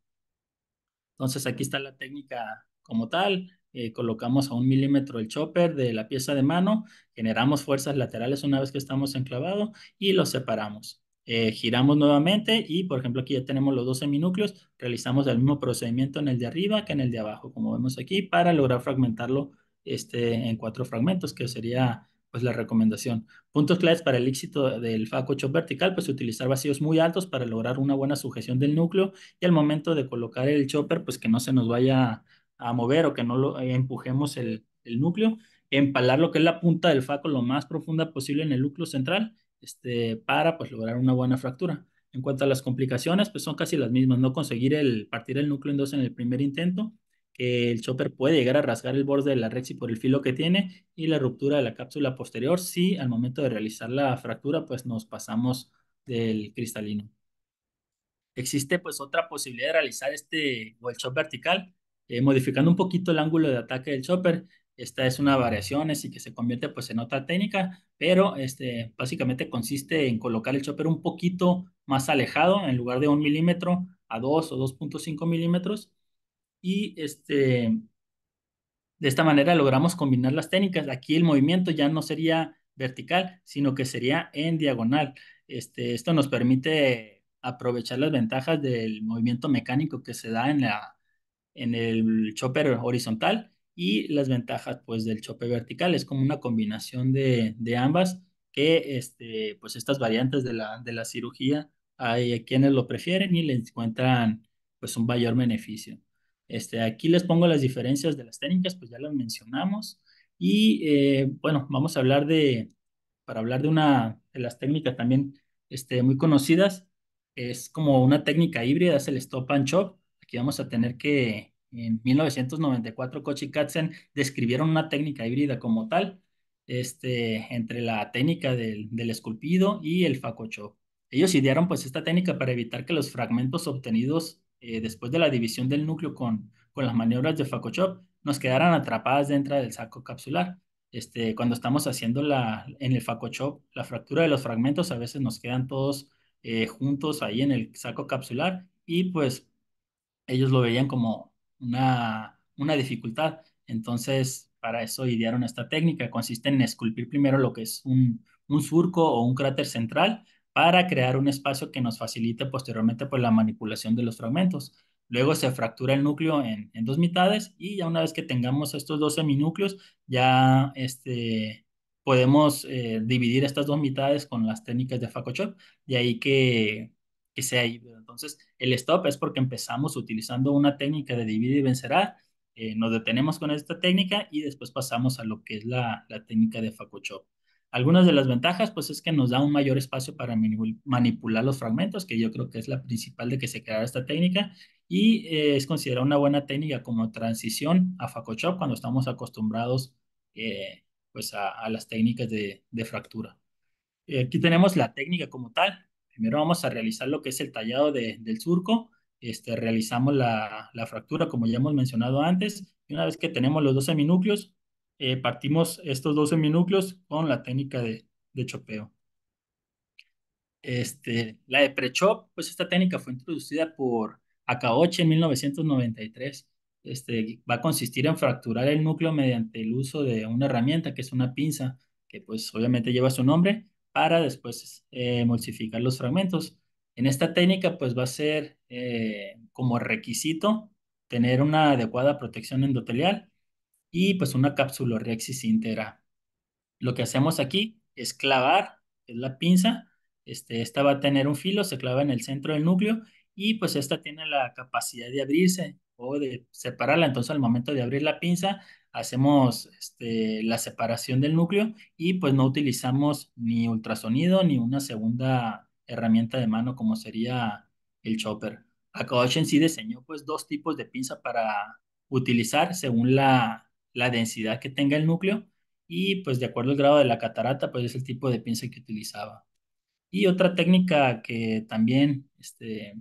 Entonces aquí está la técnica como tal. Eh, colocamos a un milímetro el chopper de la pieza de mano, generamos fuerzas laterales una vez que estamos enclavado, y lo separamos. Eh, giramos nuevamente y, por ejemplo, aquí ya tenemos los dos seminúcleos. Realizamos el mismo procedimiento en el de arriba que en el de abajo, como vemos aquí, para lograr fragmentarlo este, en cuatro fragmentos, que sería pues la recomendación. Puntos claves para el éxito del FACO chop vertical, pues utilizar vacíos muy altos para lograr una buena sujeción del núcleo y al momento de colocar el chopper, pues que no se nos vaya a mover o que no lo, eh, empujemos el, núcleo. Empalar lo que es la punta del FACO lo más profunda posible en el núcleo central este, para pues lograr una buena fractura. En cuanto a las complicaciones, pues son casi las mismas, no conseguir el partir el núcleo en dos en el primer intento, que el chopper puede llegar a rasgar el borde de la rexi por el filo que tiene y la ruptura de la cápsula posterior si al momento de realizar la fractura pues nos pasamos del cristalino. Existe pues otra posibilidad de realizar este o el vertical eh, modificando un poquito el ángulo de ataque del chopper. Esta es una variación así que se convierte pues en otra técnica, pero este básicamente consiste en colocar el chopper un poquito más alejado en lugar de un milímetro a 2 o 2.5 milímetros y este, de esta manera logramos combinar las técnicas. Aquí el movimiento ya no sería vertical, sino que sería en diagonal. Este, esto nos permite aprovechar las ventajas del movimiento mecánico que se da en, la, en el chopper horizontal y las ventajas pues, del chopper vertical. Es como una combinación de, ambas que este, pues, estas variantes de la, de la cirugía hay quienes lo prefieren y le encuentran pues, un mayor beneficio. Este, aquí les pongo las diferencias de las técnicas, pues ya las mencionamos. Y eh, bueno, vamos a hablar de, para hablar de una de las técnicas también este, muy conocidas, es como una técnica híbrida, es el stop and chop. Aquí vamos a tener que en 1994 Koch y Katzen describieron una técnica híbrida como tal, este, entre la técnica del, del esculpido y el facocho. Ellos idearon pues esta técnica para evitar que los fragmentos obtenidos eh, después de la división del núcleo con, las maniobras de Facochop, nos quedaran atrapadas dentro del saco capsular. Este, cuando estamos haciendo la, en el Facochop la fractura de los fragmentos, a veces nos quedan todos eh, juntos ahí en el saco capsular y pues ellos lo veían como una, dificultad. Entonces, para eso idearon esta técnica. Consiste en esculpir primero lo que es un surco o un cráter central para crear un espacio que nos facilite posteriormente pues, la manipulación de los fragmentos. Luego se fractura el núcleo en, dos mitades y ya una vez que tengamos estos dos seminúcleos, ya este, podemos eh, dividir estas dos mitades con las técnicas de Facochop, de ahí que, que sea híbrido. Entonces, el stop es porque empezamos utilizando una técnica de divide y vencerá, eh, nos detenemos con esta técnica y después pasamos a lo que es la, la técnica de Facochop. Algunas de las ventajas, pues es que nos da un mayor espacio para manipular los fragmentos, que yo creo que es la principal de que se creara esta técnica, y eh, es considerada una buena técnica como transición a Facochop cuando estamos acostumbrados eh, pues a, las técnicas de, fractura. Eh, aquí tenemos la técnica como tal. Primero vamos a realizar lo que es el tallado del surco, este, realizamos la, fractura como ya hemos mencionado antes, y una vez que tenemos los dos seminúcleos, eh, partimos estos dos seminúcleos con la técnica de, chopeo. Este, la de pre pues esta técnica fue introducida por Akaoche en 1993. Este, va a consistir en fracturar el núcleo mediante el uso de una herramienta que es una pinza, que pues obviamente lleva su nombre, para después eh, emulsificar los fragmentos. En esta técnica pues va a ser eh, como requisito tener una adecuada protección endotelial y pues una rexis íntegra. Lo que hacemos aquí es clavar, la pinza, este, esta va a tener un filo, se clava en el centro del núcleo y pues esta tiene la capacidad de abrirse o de separarla. Entonces al momento de abrir la pinza hacemos este, la separación del núcleo y pues no utilizamos ni ultrasonido ni una segunda herramienta de mano como sería el chopper. Akaoshi en sí diseñó pues dos tipos de pinza para utilizar según la la densidad que tenga el núcleo y pues de acuerdo al grado de la catarata, pues es el tipo de pinza que utilizaba. Y otra técnica que también este,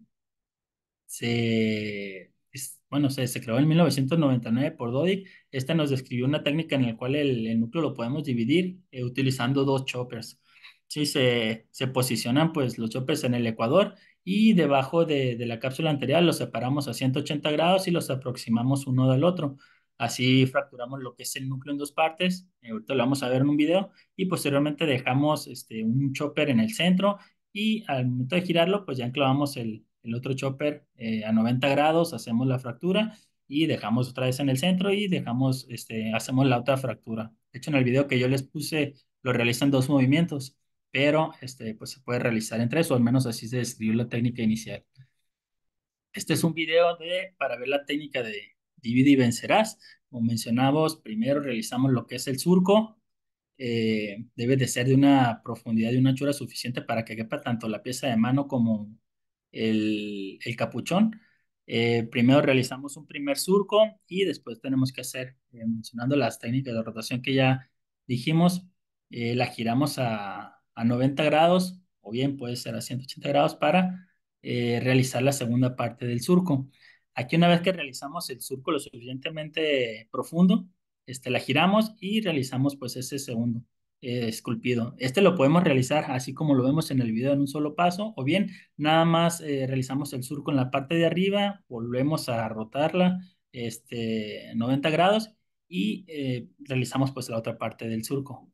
se, bueno, se, creó en 1999 por Dodik, esta nos describió una técnica en la cual el, núcleo lo podemos dividir eh, utilizando dos choppers. si se, posicionan pues los choppers en el ecuador y debajo de, de la cápsula anterior los separamos a 180 grados y los aproximamos uno del otro. Así fracturamos lo que es el núcleo en dos partes, eh, ahorita lo vamos a ver en un video, y posteriormente dejamos este, un chopper en el centro y al momento de girarlo, pues ya enclavamos el, otro chopper eh, a 90 grados, hacemos la fractura y dejamos otra vez en el centro y dejamos, este, hacemos la otra fractura. De hecho, en el video que yo les puse, lo realizan dos movimientos, pero este, pues se puede realizar en tres, o al menos así se describió la técnica inicial. Este es un video de, para ver la técnica de, divide y vencerás. Como mencionamos, primero realizamos lo que es el surco. Eh, debe de ser de una profundidad y una anchura suficiente para que quepa tanto la pieza de mano como el, capuchón. Eh, primero realizamos un primer surco y después tenemos que hacer, eh, mencionando las técnicas de rotación que ya dijimos, la giramos a, 90 grados o bien puede ser a 180 grados para realizar la segunda parte del surco. Aquí una vez que realizamos el surco lo suficientemente profundo, este, la giramos y realizamos pues ese segundo eh, esculpido. Este lo podemos realizar así como lo vemos en el video en un solo paso o bien nada más eh, realizamos el surco en la parte de arriba, volvemos a rotarla este, 90 grados y eh, realizamos pues la otra parte del surco.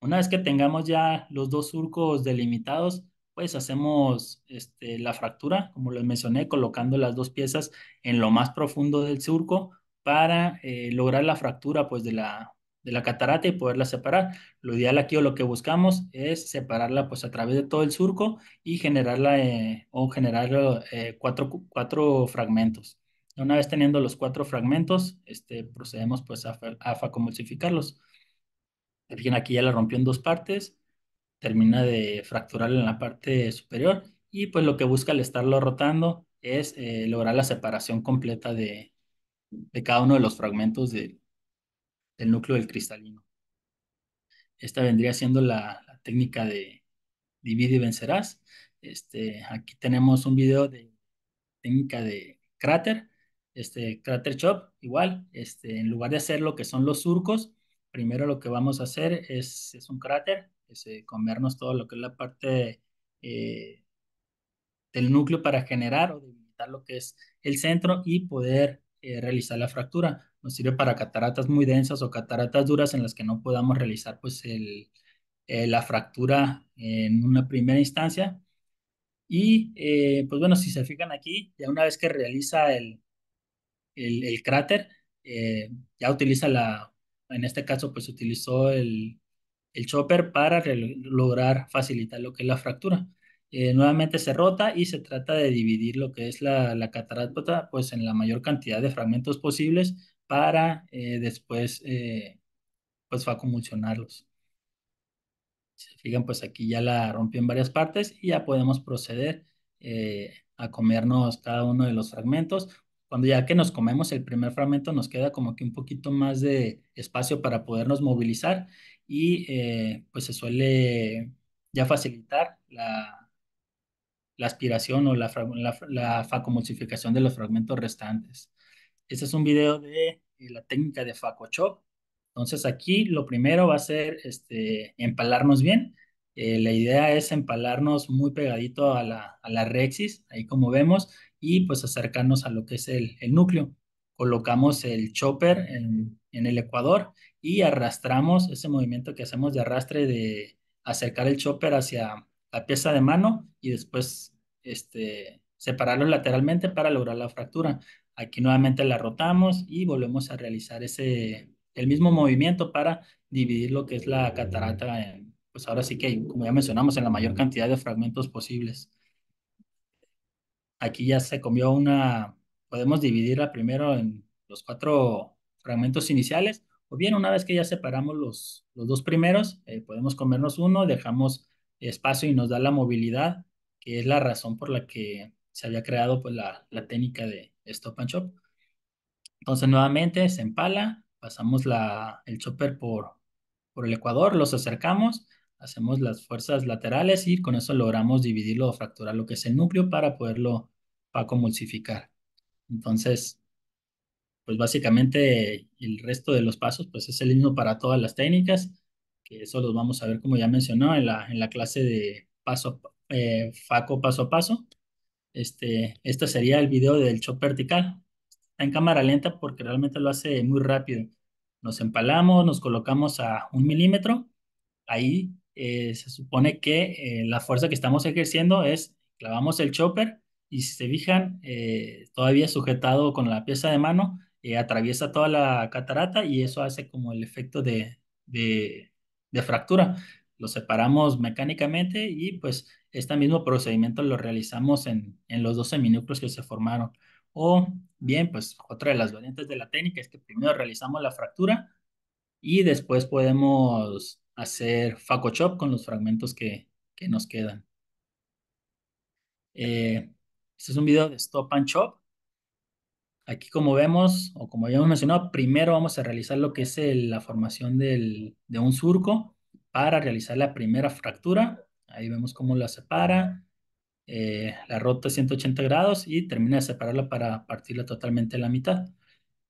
Una vez que tengamos ya los dos surcos delimitados, pues hacemos este, la fractura, como les mencioné, colocando las dos piezas en lo más profundo del surco para eh, lograr la fractura pues, de, la, de la catarata y poderla separar. Lo ideal aquí o lo que buscamos es separarla pues, a través de todo el surco y generarla eh, o generar eh, cuatro, cuatro, fragmentos. Una vez teniendo los cuatro fragmentos, este, procedemos pues, a, a facomulsificarlos. aquí ya la rompió en dos partes termina de fracturar en la parte superior y pues lo que busca al estarlo rotando es eh, lograr la separación completa de, cada uno de los fragmentos del núcleo del cristalino. Esta vendría siendo la, técnica de divide y vencerás. Este, aquí tenemos un video de técnica de cráter, este cráter chop, igual, este, en lugar de hacer lo que son los surcos, primero lo que vamos a hacer es, es un cráter, ese, comernos todo lo que es la parte eh, del núcleo para generar o debilitar lo que es el centro y poder eh, realizar la fractura. Nos sirve para cataratas muy densas o cataratas duras en las que no podamos realizar pues el, eh, la fractura en una primera instancia. Y pues bueno, si se fijan aquí, ya una vez que realiza el, el, el cráter, ya utiliza la, en este caso pues utilizó el, el chopper para lograr facilitar lo que es la fractura. Eh, nuevamente se rota y se trata de dividir lo que es la, la catarata pues en la mayor cantidad de fragmentos posibles para eh, después eh, pues Si se fijan pues aquí ya la rompió en varias partes y ya podemos proceder eh, a comernos cada uno de los fragmentos. Cuando ya que nos comemos el primer fragmento nos queda como que un poquito más de espacio para podernos movilizar y eh, pues se suele ya facilitar la, aspiración o la, la, facomulsificación de los fragmentos restantes. Este es un video de, eh, la técnica de Facochop. Entonces aquí lo primero va a ser este, empalarnos bien. Eh, la idea es empalarnos muy pegadito a la, rexis, ahí como vemos, y pues acercarnos a lo que es el, núcleo. Colocamos el chopper en, en el ecuador y arrastramos ese movimiento que hacemos de arrastre de acercar el chopper hacia la pieza de mano y después este, separarlo lateralmente para lograr la fractura. Aquí nuevamente la rotamos y volvemos a realizar ese, el mismo movimiento para dividir lo que es la catarata, pues ahora sí que, como ya mencionamos, en la mayor cantidad de fragmentos posibles. Aquí ya se comió una, podemos dividirla primero en los cuatro fragmentos iniciales o bien, una vez que ya separamos los, los dos primeros, eh, podemos comernos uno, dejamos espacio y nos da la movilidad, que es la razón por la que se había creado pues, la, la técnica de stop and chop. Entonces, nuevamente se empala, pasamos la, el chopper por, por el ecuador, los acercamos, hacemos las fuerzas laterales y con eso logramos dividirlo o fracturar lo que es el núcleo para poderlo para comulsificar Entonces, pues básicamente el resto de los pasos pues es el mismo para todas las técnicas, que eso los vamos a ver como ya mencionó en la, en la clase de paso, eh, FACO paso a paso. Este, este sería el video del chop vertical. Está en cámara lenta porque realmente lo hace muy rápido. Nos empalamos, nos colocamos a un milímetro. Ahí eh, se supone que eh, la fuerza que estamos ejerciendo es clavamos el chopper y si se fijan, todavía sujetado con la pieza de mano, eh, atraviesa toda la catarata y eso hace como el efecto de, de, fractura. Lo separamos mecánicamente y pues este mismo procedimiento lo realizamos en, en los dos seminúcleos que se formaron. O bien, pues otra de las variantes de la técnica es que primero realizamos la fractura y después podemos hacer chop con los fragmentos que, que nos quedan. Eh, este es un video de Stop and Chop Aquí como vemos, o como ya hemos mencionado, primero vamos a realizar lo que es la formación de un surco para realizar la primera fractura. Ahí vemos cómo la separa, eh, la rota 180 grados y termina de separarla para partirla totalmente a la mitad.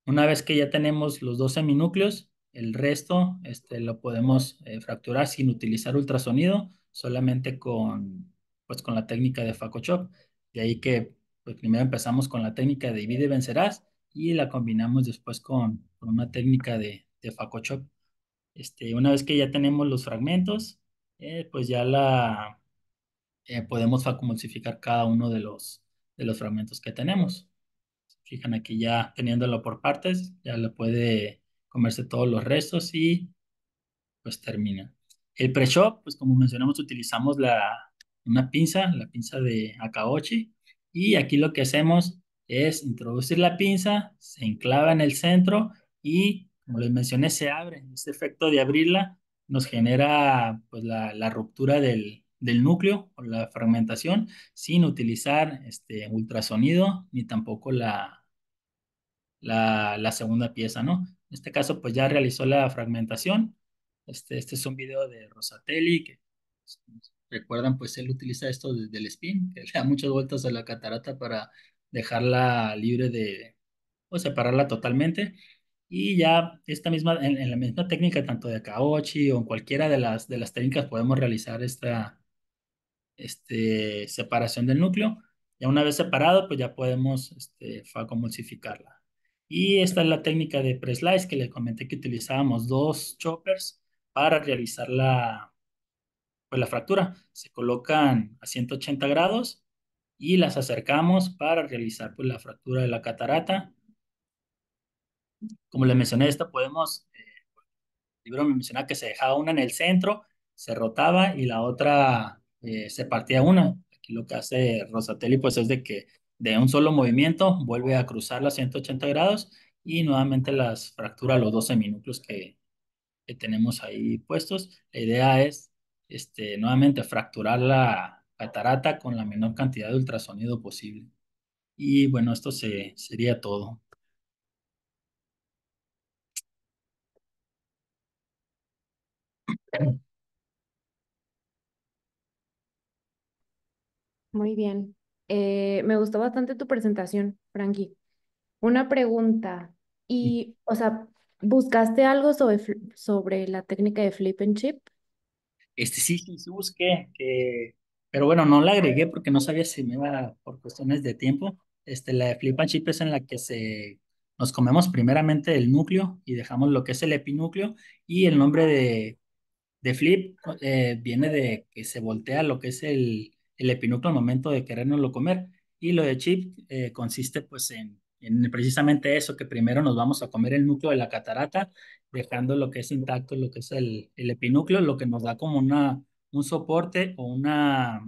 Una vez que ya tenemos los dos seminúcleos, el resto este, lo podemos eh, fracturar sin utilizar ultrasonido, solamente con, pues, con la técnica de FACOCHOP. De ahí que pues primero empezamos con la técnica de divide y vencerás y la combinamos después con, una técnica de, de Facochop. Este, una vez que ya tenemos los fragmentos, eh, pues ya la eh, podemos facomulsificar cada uno de los, de los fragmentos que tenemos. Fijan aquí ya teniéndolo por partes, ya le puede comerse todos los restos y pues termina. El pre-shop, pues como mencionamos, utilizamos la, una pinza, la pinza de Akaochi, y aquí lo que hacemos es introducir la pinza, se enclava en el centro y, como les mencioné, se abre. Este efecto de abrirla nos genera pues, la, la ruptura del, del, núcleo o la fragmentación sin utilizar este ultrasonido ni tampoco la, la, segunda pieza, ¿no? En este caso, pues ya realizó la fragmentación. Este, este es un video de Rosatelli que pues, recuerdan, pues él utiliza esto desde el spin, que le da muchas vueltas a la catarata para dejarla libre de, o pues, separarla totalmente. Y ya esta misma, en, la misma técnica, tanto de Akaochi, o en cualquiera de las, de las técnicas, podemos realizar esta este, separación del núcleo. Ya una vez separado, pues ya podemos este, facomulsificarla. Y esta es la técnica de pre-slice que les comenté que utilizábamos dos choppers para realizar la, pues, la fractura. Se colocan a 180 grados y las acercamos para realizar pues la fractura de la catarata. Como les mencioné, esta podemos, el eh, libro me mencionaba que se dejaba una en el centro, se rotaba y la otra eh, se partía una. Aquí lo que hace Rosatelli pues es de que de un solo movimiento vuelve a cruzar las 180 grados y nuevamente las fractura los 12 minutos que, que tenemos ahí puestos. La idea es este, nuevamente fracturar la catarata con la menor cantidad de ultrasonido posible. Y bueno, esto se, sería todo. Muy bien. Eh, me gustó bastante tu presentación, Frankie. Una pregunta. Y, o sea, ¿buscaste algo sobre la técnica de flip and chip? Este, sí, sí, sí busqué, que, pero bueno, no la agregué porque no sabía si me iba por cuestiones de tiempo. Este, la de Flip and Chip es en la que se, nos comemos primeramente el núcleo y dejamos lo que es el epinúcleo y el nombre de, de Flip eh, viene de que se voltea lo que es el, el epinúcleo al momento de querernoslo comer y lo de Chip eh, consiste pues en en precisamente eso, que primero nos vamos a comer el núcleo de la catarata dejando lo que es intacto, lo que es el, el epinúcleo, lo que nos da como una, un soporte o una,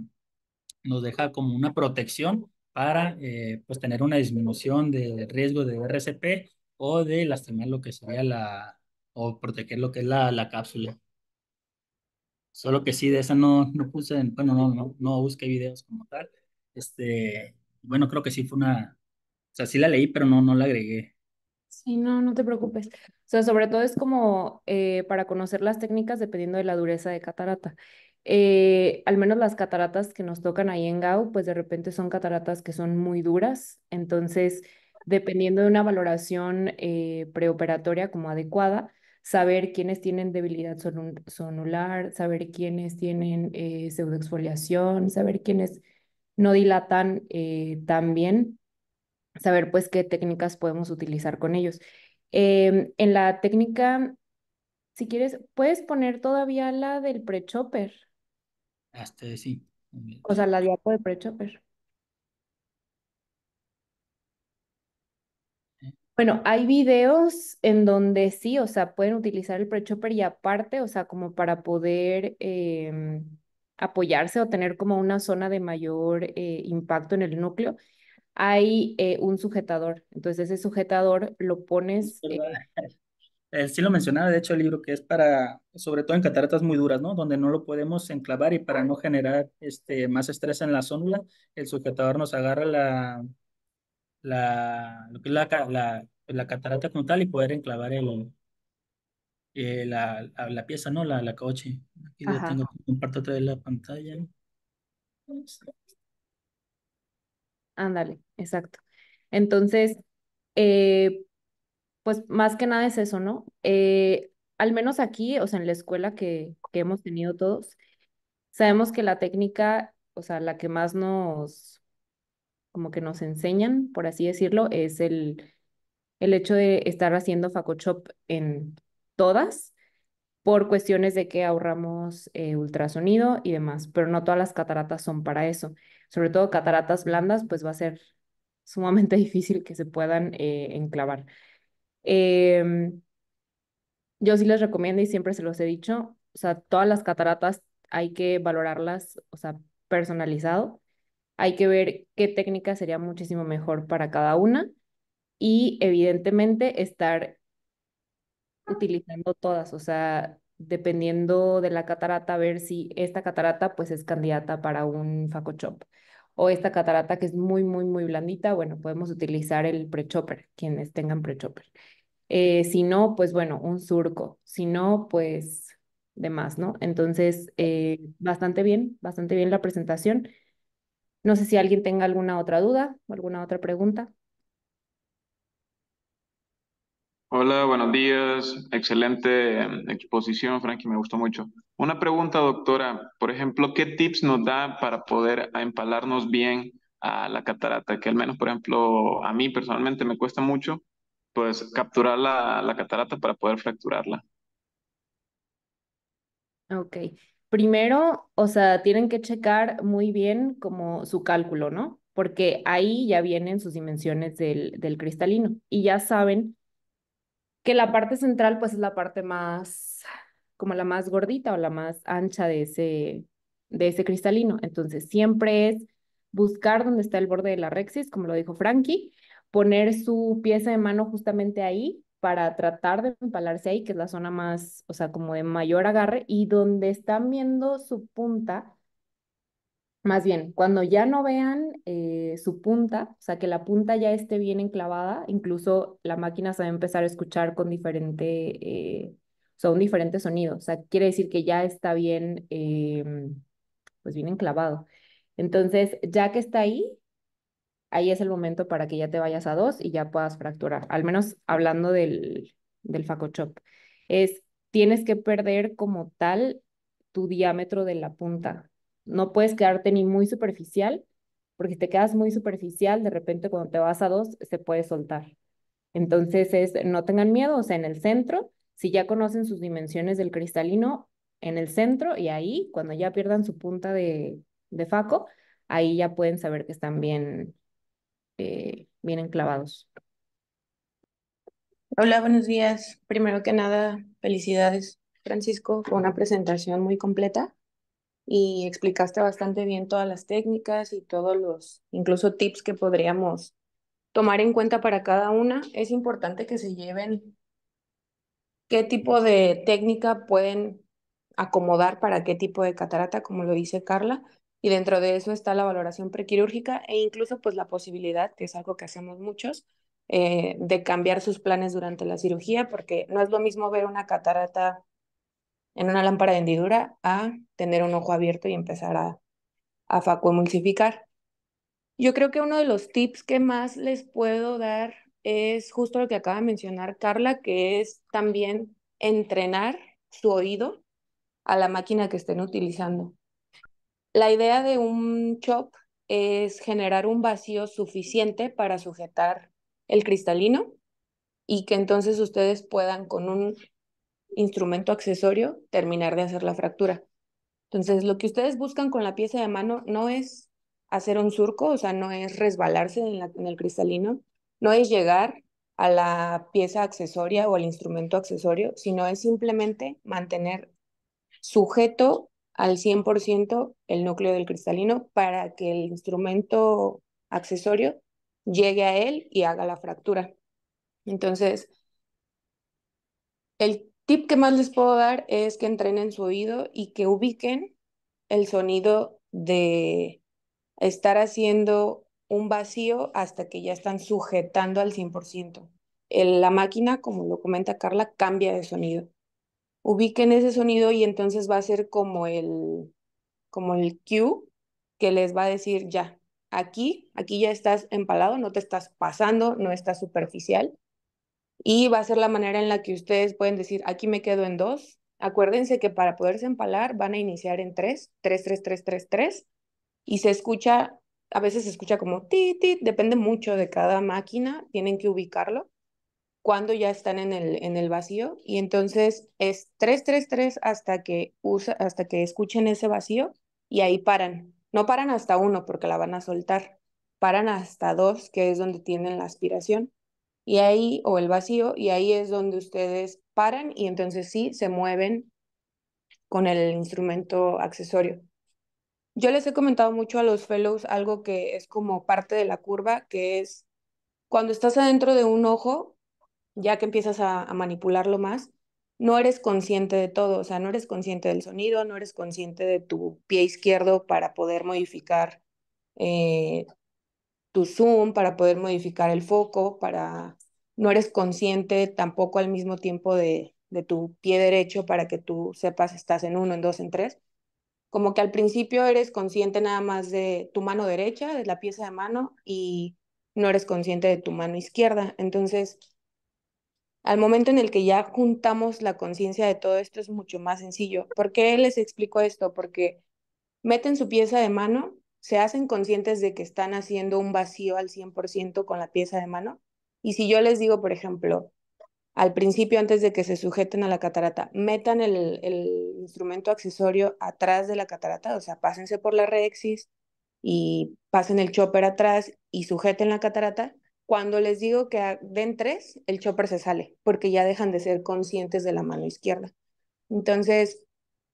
nos deja como una protección para eh, pues tener una disminución de riesgo de RCP o de lastimar lo que sería la, o proteger lo que es la, cápsula. Solo que sí, de esa no, no puse, bueno, no, no, no busqué videos como tal. Este, bueno, creo que sí fue una, o sea, sí la leí, pero no, no la agregué. Sí, no, no te preocupes. O sea, sobre todo es como eh, para conocer las técnicas dependiendo de la dureza de catarata. Eh, al menos las cataratas que nos tocan ahí en GAU, pues de repente son cataratas que son muy duras. Entonces, dependiendo de una valoración eh, preoperatoria como adecuada, saber quiénes tienen debilidad son sonular, saber quiénes tienen pseudoexfoliación, saber quiénes no dilatan tan bien saber pues qué técnicas podemos utilizar con ellos. Em, en la técnica, si quieres, puedes poner todavía la del pre-chopper. Hasta ah, este, sí. O sea, la diapo del pre-chopper. Bueno, hay videos en donde sí, o sea, pueden utilizar el pre-chopper y aparte, o sea, como para poder em, apoyarse o tener como una zona de mayor eh, impacto en el núcleo hay eh, un sujetador. Entonces ese sujetador lo pones... Eh, eh, sí lo mencionaba, de hecho, el libro que es para, sobre todo en cataratas muy duras, ¿no? Donde no lo podemos enclavar y para no generar este, más estrés en la zónula, el sujetador nos agarra la, la, lo que la, la, catarata como tal y poder enclavar el, la, la, pieza, ¿no? La, la coche. Aquí lo tengo, comparto otra vez la pantalla. Ándale, exacto. Entonces, eh, pues más que nada es eso, ¿no? Eh, al menos aquí, o sea, en la escuela que, que hemos tenido todos, sabemos que la técnica, o sea, la que más nos, como que nos enseñan, por así decirlo, es el, el hecho de estar haciendo facochop en todas por cuestiones de que ahorramos eh, ultrasonido y demás, pero no todas las cataratas son para eso. Sobre todo cataratas blandas, pues va a ser sumamente difícil que se puedan eh, enclavar. Em, yo sí les recomiendo y siempre se los he dicho, o sea, todas las cataratas hay que valorarlas, o sea, personalizado. Hay que ver qué técnica sería muchísimo mejor para cada una y evidentemente estar utilizando todas, o sea, dependiendo de la catarata, ver si esta catarata pues es candidata para un faco chop o esta catarata que es muy, muy, muy blandita, bueno, podemos utilizar el pre-chopper, quienes tengan pre-chopper. Eh, si no, pues bueno, un surco. Si no, pues demás, ¿no? Entonces, eh, bastante bien, bastante bien la presentación. No sé si alguien tenga alguna otra duda, o alguna otra pregunta. Hola, buenos días. Excelente eh, exposición, Frankie, me gustó mucho. Una pregunta, doctora. Por ejemplo, ¿qué tips nos da para poder empalarnos bien a la catarata? Que al menos, por ejemplo, a mí personalmente me cuesta mucho, pues, capturar la, catarata para poder fracturarla. Ok. Primero, o sea, tienen que checar muy bien como su cálculo, ¿no? Porque ahí ya vienen sus dimensiones del, del cristalino y ya saben que la parte central pues es la parte más, como la más gordita o la más ancha de ese, de ese cristalino. Entonces siempre es buscar donde está el borde de la rexis, como lo dijo Frankie, poner su pieza de mano justamente ahí para tratar de empalarse ahí, que es la zona más, o sea, como de mayor agarre, y donde están viendo su punta, más bien, cuando ya no vean eh, su punta, o sea, que la punta ya esté bien enclavada, incluso la máquina se va a empezar a escuchar con diferente, eh, un diferente sonido. o sea, quiere decir que ya está bien, em, pues bien enclavado. Entonces, ya que está ahí, ahí es el momento para que ya te vayas a dos y ya puedas fracturar, al menos hablando del, del facochop. Es, tienes que perder como tal tu diámetro de la punta, no puedes quedarte ni muy superficial, porque si te quedas muy superficial, de repente cuando te vas a dos, se puede soltar. Entonces es, no tengan miedo, o sea, en el centro, si ya conocen sus dimensiones del cristalino, en el centro y ahí, cuando ya pierdan su punta de, faco, ahí ya pueden saber que están bien, eh, bien enclavados. Hola, buenos días. Primero que nada, felicidades, Francisco, por una presentación muy completa y explicaste bastante bien todas las técnicas y todos los, incluso tips que podríamos tomar en cuenta para cada una. Es importante que se lleven qué tipo de técnica pueden acomodar para qué tipo de catarata, como lo dice Carla, y dentro de eso está la valoración prequirúrgica e incluso pues la posibilidad, que es algo que hacemos muchos, eh, de cambiar sus planes durante la cirugía, porque no es lo mismo ver una catarata en una lámpara de hendidura a tener un ojo abierto y empezar a, a facoemulsificar. Yo creo que uno de los tips que más les puedo dar es justo lo que acaba de mencionar Carla, que es también entrenar su oído a la máquina que estén utilizando. La idea de un chop es generar un vacío suficiente para sujetar el cristalino y que entonces ustedes puedan con un instrumento accesorio terminar de hacer la fractura. Entonces, lo que ustedes buscan con la pieza de mano no es hacer un surco, o sea, no es resbalarse en, el cristalino, no es llegar a la pieza accesoria o al instrumento accesorio, sino es simplemente mantener sujeto al 100% el núcleo del cristalino para que el instrumento accesorio llegue a él y haga la fractura. Entonces, el Tip que más les puedo dar es que entrenen su oído y que ubiquen el sonido de estar haciendo un vacío hasta que ya están sujetando al 100%. la máquina, como lo comenta Carla, cambia de sonido. Ubiquen ese sonido y entonces va a ser como el, como el cue que les va a decir ya, aquí, aquí ya estás empalado, no te estás pasando, no estás superficial y va a ser la manera en la que ustedes pueden decir, aquí me quedo en dos. Acuérdense que para poderse empalar van a iniciar en tres, tres, tres, tres, tres, tres, y se escucha, a veces se escucha como ti, ti, depende mucho de cada máquina, tienen que ubicarlo cuando ya están en el, en el vacío, y entonces es tres, tres, tres hasta que, usa, hasta que escuchen ese vacío y ahí paran. No paran hasta uno porque la van a soltar, paran hasta dos, que es donde tienen la aspiración y ahí, o el vacío, y ahí es donde ustedes paran y entonces sí se mueven con el instrumento accesorio. Yo les he comentado mucho a los fellows algo que es como parte de la curva, que es cuando estás adentro de un ojo, ya que empiezas a, manipularlo más, no eres consciente de todo, o sea, no eres consciente del sonido, no eres consciente de tu pie izquierdo para poder modificar eh, tu zoom, para poder modificar el foco, para no eres consciente tampoco al mismo tiempo de, tu pie derecho para que tú sepas estás en uno, en dos, en tres. Como que al principio eres consciente nada más de tu mano derecha, de la pieza de mano, y no eres consciente de tu mano izquierda. Entonces, al momento en el que ya juntamos la conciencia de todo esto es mucho más sencillo. ¿Por qué les explico esto? Porque meten su pieza de mano se hacen conscientes de que están haciendo un vacío al 100% con la pieza de mano. Y si yo les digo, por ejemplo, al principio, antes de que se sujeten a la catarata, metan el, instrumento accesorio atrás de la catarata, o sea, pásense por la rexis y pasen el chopper atrás y sujeten la catarata. Cuando les digo que den tres, el chopper se sale, porque ya dejan de ser conscientes de la mano izquierda. Entonces,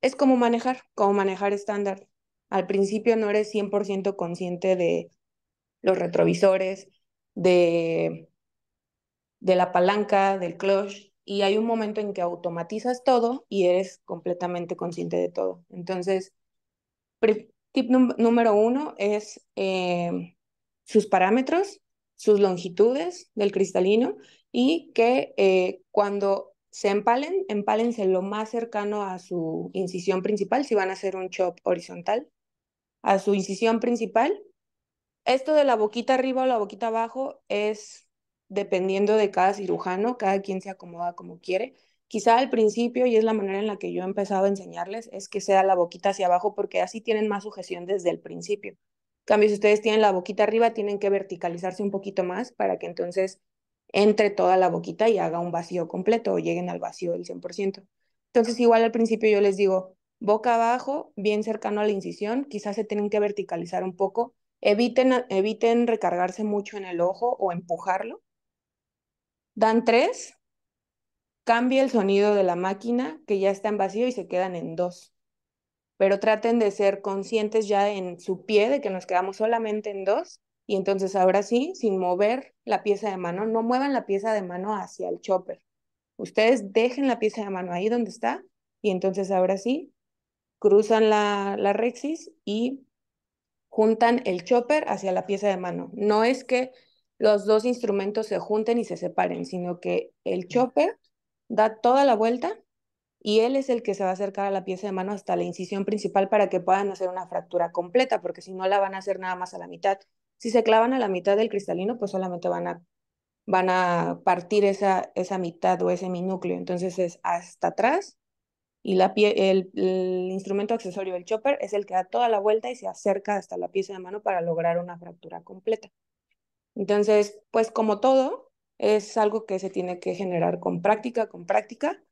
es como manejar, como manejar estándar al principio no eres 100% consciente de los retrovisores, de, la palanca, del clutch, y hay un momento en que automatizas todo y eres completamente consciente de todo. Entonces, tip número uno es eh, sus parámetros, sus longitudes del cristalino y que eh, cuando se empalen, empálense lo más cercano a su incisión principal, si van a hacer un chop horizontal, a su incisión principal. Esto de la boquita arriba o la boquita abajo es dependiendo de cada cirujano, cada quien se acomoda como quiere. Quizá al principio, y es la manera en la que yo he empezado a enseñarles, es que sea la boquita hacia abajo porque así tienen más sujeción desde el principio. En cambio, si ustedes tienen la boquita arriba, tienen que verticalizarse un poquito más para que entonces entre toda la boquita y haga un vacío completo o lleguen al vacío del 100%. Entonces, igual al principio yo les digo, boca abajo, bien cercano a la incisión, quizás se tienen que verticalizar un poco, eviten, eviten recargarse mucho en el ojo o empujarlo. Dan tres, cambia el sonido de la máquina que ya está en vacío y se quedan en dos. Pero traten de ser conscientes ya en su pie de que nos quedamos solamente en dos y entonces ahora sí, sin mover la pieza de mano, no muevan la pieza de mano hacia el chopper. Ustedes dejen la pieza de mano ahí donde está y entonces ahora sí, cruzan la, rexis y juntan el chopper hacia la pieza de mano. No es que los dos instrumentos se junten y se separen, sino que el chopper da toda la vuelta y él es el que se va a acercar a la pieza de mano hasta la incisión principal para que puedan hacer una fractura completa, porque si no la van a hacer nada más a la mitad. Si se clavan a la mitad del cristalino, pues solamente van a, van a partir esa, esa mitad o ese minúcleo. Entonces es hasta atrás y la pie, el, instrumento accesorio, del chopper, es el que da toda la vuelta y se acerca hasta la pieza de mano para lograr una fractura completa. Entonces, pues como todo, es algo que se tiene que generar con práctica, con práctica,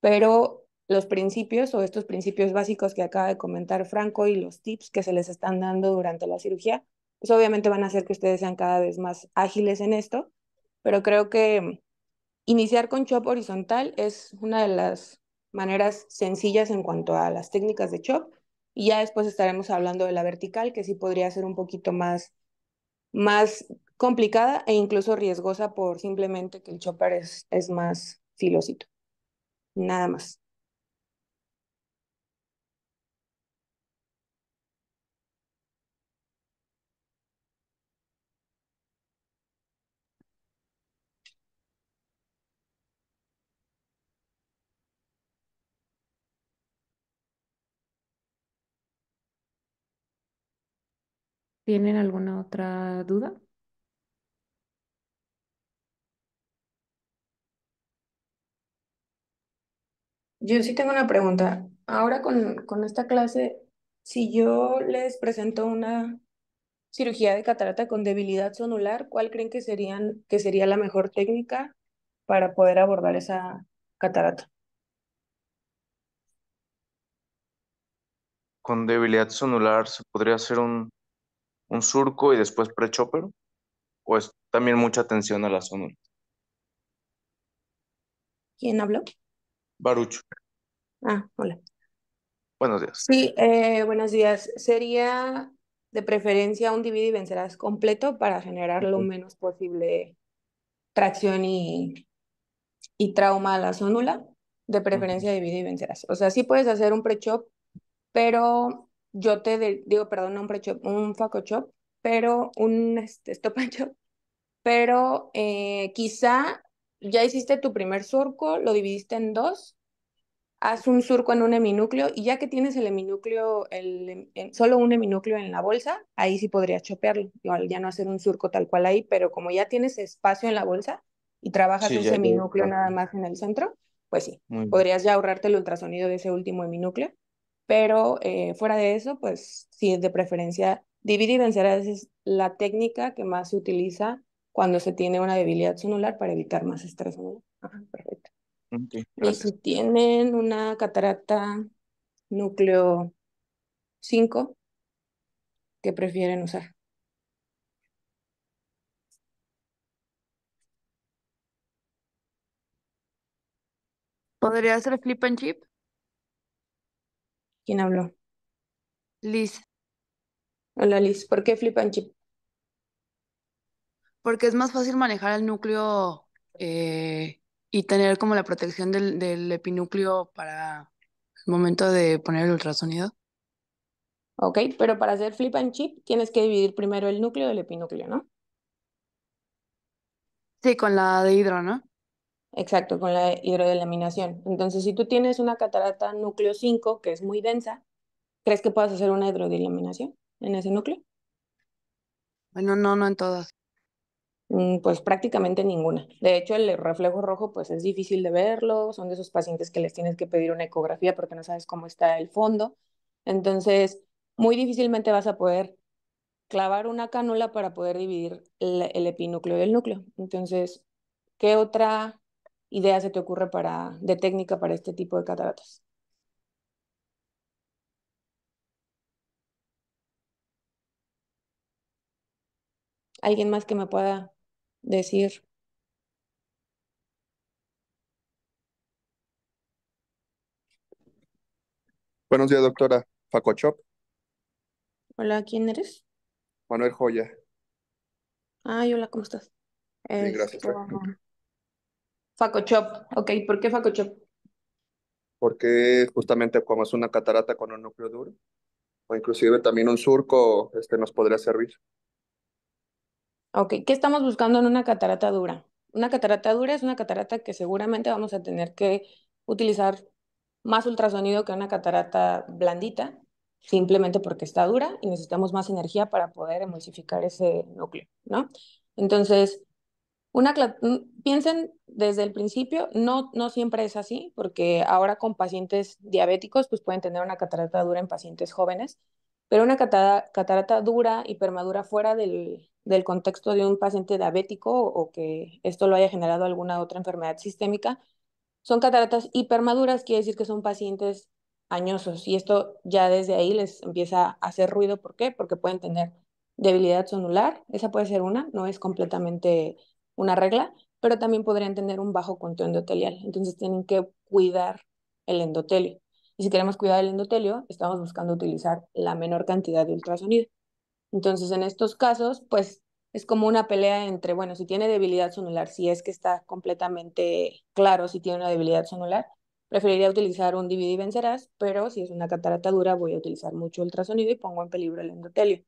pero los principios o estos principios básicos que acaba de comentar Franco y los tips que se les están dando durante la cirugía, pues obviamente van a hacer que ustedes sean cada vez más ágiles en esto, pero creo que iniciar con chop horizontal es una de las maneras sencillas en cuanto a las técnicas de chop. Y ya después estaremos hablando de la vertical, que sí podría ser un poquito más, más complicada e incluso riesgosa por simplemente que el chopper es, es más filosito. Nada más. ¿Tienen alguna otra duda? Yo sí tengo una pregunta. Ahora con, con esta clase, si yo les presento una cirugía de catarata con debilidad sonular, ¿cuál creen que serían que sería la mejor técnica para poder abordar esa catarata? Con debilidad sonular se podría hacer un un surco y después pre-chopper? ¿O también mucha atención a la zona? ¿Quién habló? Barucho. Ah, hola. Buenos días. Sí, eh, buenos días. Sería de preferencia un divide y vencerás completo para generar lo menos posible tracción y, y trauma a la zónula. De preferencia divide y vencerás. O sea, sí puedes hacer un pre-chop, pero yo te digo, perdón, un, Facochop, un faco pero un este, stop and pero eh, quizá ya hiciste tu primer surco, lo dividiste en dos, haz un surco en un heminúcleo y ya que tienes el heminúcleo, el, solo un heminúcleo en la bolsa, ahí sí podrías chopearlo, ya no hacer un surco tal cual ahí, pero como ya tienes espacio en la bolsa y trabajas un heminúcleo nada más en el centro, pues sí, podrías ya ahorrarte el ultrasonido de ese último heminúcleo pero eh, fuera de eso, pues si es de preferencia. Dividir y vencer es la técnica que más se utiliza cuando se tiene una debilidad sonular para evitar más estrés perfecto. y si tienen una catarata núcleo 5, ¿qué prefieren usar? ¿Podría ser flip and chip? ¿Quién habló? Liz. Hola Liz, ¿por qué flip and chip? Porque es más fácil manejar el núcleo eh, y tener como la protección del, del epinúcleo para el momento de poner el ultrasonido. Ok, pero para hacer flip and chip tienes que dividir primero el núcleo del epinúcleo, ¿no? Sí, con la de hidro, ¿no? Exacto, con la hidrodilaminación. Entonces, si tú tienes una catarata núcleo 5, que es muy densa, ¿crees que puedas hacer una hidrodilaminación en ese núcleo? Bueno, no, no en todas. Mm, pues prácticamente ninguna. De hecho, el reflejo rojo pues es difícil de verlo, son de esos pacientes que les tienes que pedir una ecografía porque no sabes cómo está el fondo. Entonces, muy difícilmente vas a poder clavar una cánula para poder dividir el, el epinúcleo del núcleo. Entonces, ¿qué otra idea se te ocurre para, de técnica para este tipo de cataratas? ¿Alguien más que me pueda decir? Buenos días, doctora Facochop. Hola, ¿quién eres? Manuel Joya. Ay, hola, ¿cómo estás? gracias. Facochop, ok, ¿por qué Facochop? Porque justamente como es una catarata con un núcleo duro, o inclusive también un surco, este nos podría servir. Ok, ¿qué estamos buscando en una catarata dura? Una catarata dura es una catarata que seguramente vamos a tener que utilizar más ultrasonido que una catarata blandita, simplemente porque está dura y necesitamos más energía para poder emulsificar ese núcleo, ¿no? Entonces, una piensen desde el principio, no, no siempre es así, porque ahora con pacientes diabéticos, pues pueden tener una catarata dura en pacientes jóvenes, pero una catarata, catarata dura, hipermadura fuera del, del contexto de un paciente diabético o que esto lo haya generado alguna otra enfermedad sistémica, son cataratas hipermaduras, quiere decir que son pacientes añosos y esto ya desde ahí les empieza a hacer ruido. ¿Por qué? Porque pueden tener debilidad sonular, esa puede ser una, no es completamente una regla, pero también podrían tener un bajo conteo endotelial. Entonces tienen que cuidar el endotelio. Y si queremos cuidar el endotelio, estamos buscando utilizar la menor cantidad de ultrasonido. Entonces, en estos casos, pues es como una pelea entre, bueno, si tiene debilidad sonular, si es que está completamente claro si tiene una debilidad sonular, preferiría utilizar un DVD vencerás, pero si es una catarata dura, voy a utilizar mucho ultrasonido y pongo en peligro el endotelio.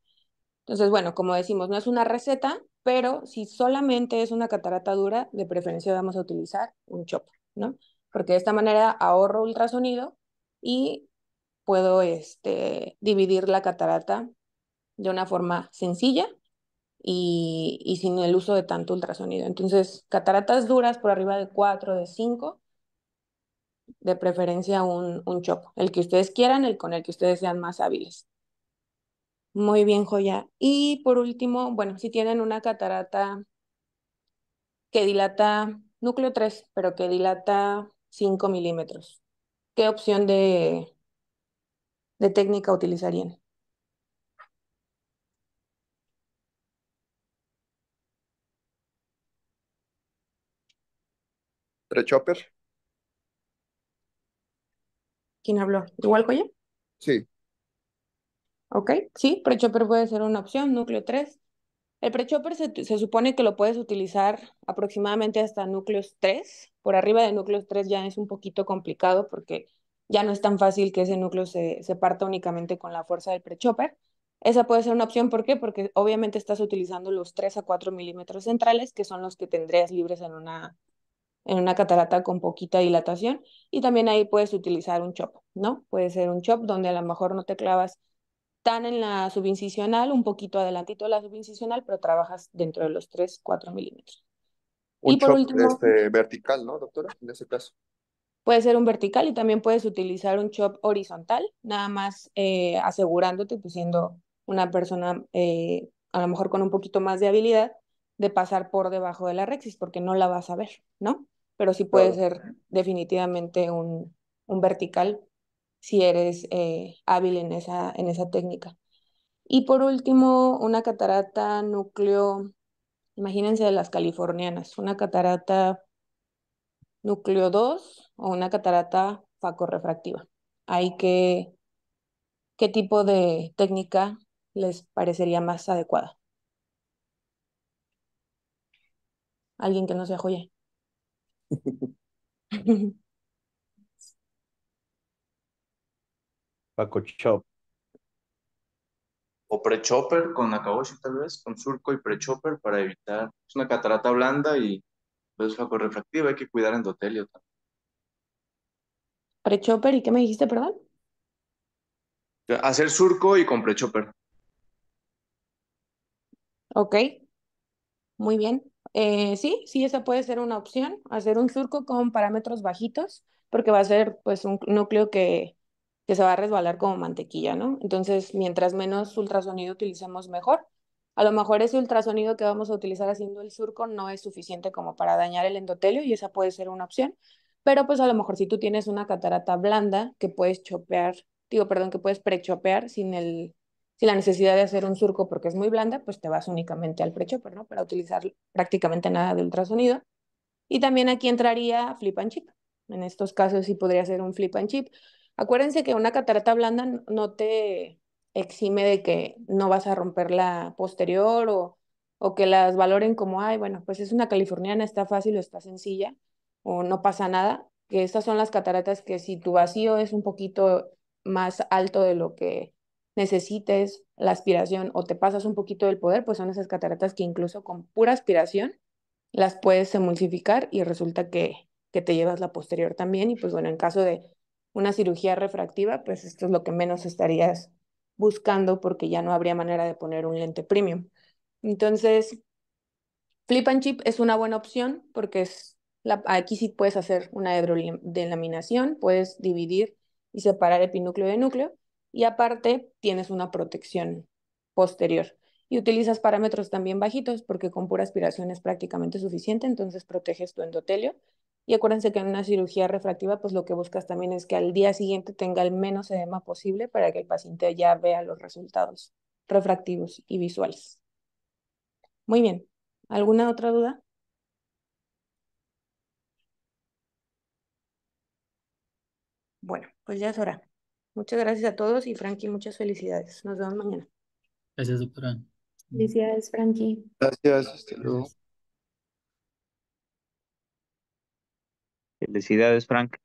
Entonces, bueno, como decimos, no es una receta, pero si solamente es una catarata dura, de preferencia vamos a utilizar un chopo ¿no? Porque de esta manera ahorro ultrasonido y puedo este, dividir la catarata de una forma sencilla y, sin el uso de tanto ultrasonido. Entonces, cataratas duras por arriba de 4, de 5, de preferencia un, un chop, el que ustedes quieran, el con el que ustedes sean más hábiles. Muy bien, Joya. Y por último, bueno, si tienen una catarata que dilata núcleo 3, pero que dilata 5 milímetros, ¿qué opción de, de técnica utilizarían? Trechopper. ¿Quién habló? ¿Igual, Joya? Sí. Ok, sí, pre-chopper puede ser una opción, núcleo 3. El prechopper se, se supone que lo puedes utilizar aproximadamente hasta núcleos 3. Por arriba de núcleos 3 ya es un poquito complicado porque ya no es tan fácil que ese núcleo se, se parta únicamente con la fuerza del prechopper. Esa puede ser una opción, ¿por qué? Porque obviamente estás utilizando los 3 a 4 milímetros centrales, que son los que tendrías libres en una, en una catarata con poquita dilatación. Y también ahí puedes utilizar un chop, ¿no? Puede ser un chop donde a lo mejor no te clavas están en la subincisional, un poquito adelantito de la subincisional, pero trabajas dentro de los 3, 4 milímetros. y por último, este, vertical, ¿no, doctora? En ese caso. Puede ser un vertical y también puedes utilizar un chop horizontal, nada más eh, asegurándote, pues siendo una persona eh, a lo mejor con un poquito más de habilidad, de pasar por debajo de la rexis, porque no la vas a ver, ¿no? Pero sí puede ser definitivamente un, un vertical si eres eh, hábil en esa, en esa técnica. Y por último, una catarata núcleo, imagínense de las californianas, una catarata núcleo 2 o una catarata facorrefractiva. Hay que, ¿qué tipo de técnica les parecería más adecuada? Alguien que no se ajoye. O pre-chopper con y tal vez, con surco y pre-chopper para evitar. Es una catarata blanda y es pues, refractiva, hay que cuidar endotelio también. ¿Pre-chopper y qué me dijiste, perdón? Hacer surco y con pre-chopper. Ok, muy bien. Eh, sí, sí, esa puede ser una opción, hacer un surco con parámetros bajitos, porque va a ser pues un núcleo que que se va a resbalar como mantequilla, ¿no? Entonces, mientras menos ultrasonido utilicemos, mejor. A lo mejor ese ultrasonido que vamos a utilizar haciendo el surco no es suficiente como para dañar el endotelio y esa puede ser una opción, pero pues a lo mejor si tú tienes una catarata blanda que puedes chopear, digo, perdón, que puedes prechopear sin el sin la necesidad de hacer un surco porque es muy blanda, pues te vas únicamente al prechopper, ¿no? Para utilizar prácticamente nada de ultrasonido. Y también aquí entraría flip and chip. En estos casos sí podría ser un flip and chip. Acuérdense que una catarata blanda no te exime de que no vas a romper la posterior o, o que las valoren como, ay, bueno, pues es una californiana, está fácil o está sencilla o no pasa nada, que estas son las cataratas que si tu vacío es un poquito más alto de lo que necesites la aspiración o te pasas un poquito del poder, pues son esas cataratas que incluso con pura aspiración las puedes emulsificar y resulta que, que te llevas la posterior también. Y pues bueno, en caso de una cirugía refractiva, pues esto es lo que menos estarías buscando porque ya no habría manera de poner un lente premium. Entonces, flip and chip es una buena opción porque es aquí sí puedes hacer una laminación, puedes dividir y separar epinúcleo de núcleo y aparte tienes una protección posterior. Y utilizas parámetros también bajitos porque con pura aspiración es prácticamente suficiente, entonces proteges tu endotelio y acuérdense que en una cirugía refractiva, pues lo que buscas también es que al día siguiente tenga el menos edema posible para que el paciente ya vea los resultados refractivos y visuales. Muy bien. ¿Alguna otra duda? Bueno, pues ya es hora. Muchas gracias a todos y Frankie, muchas felicidades. Nos vemos mañana. Gracias, doctora. Felicidades, Frankie. Gracias, hasta luego. Felicidades, Frank.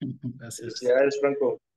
Gracias. Felicidades, Franco.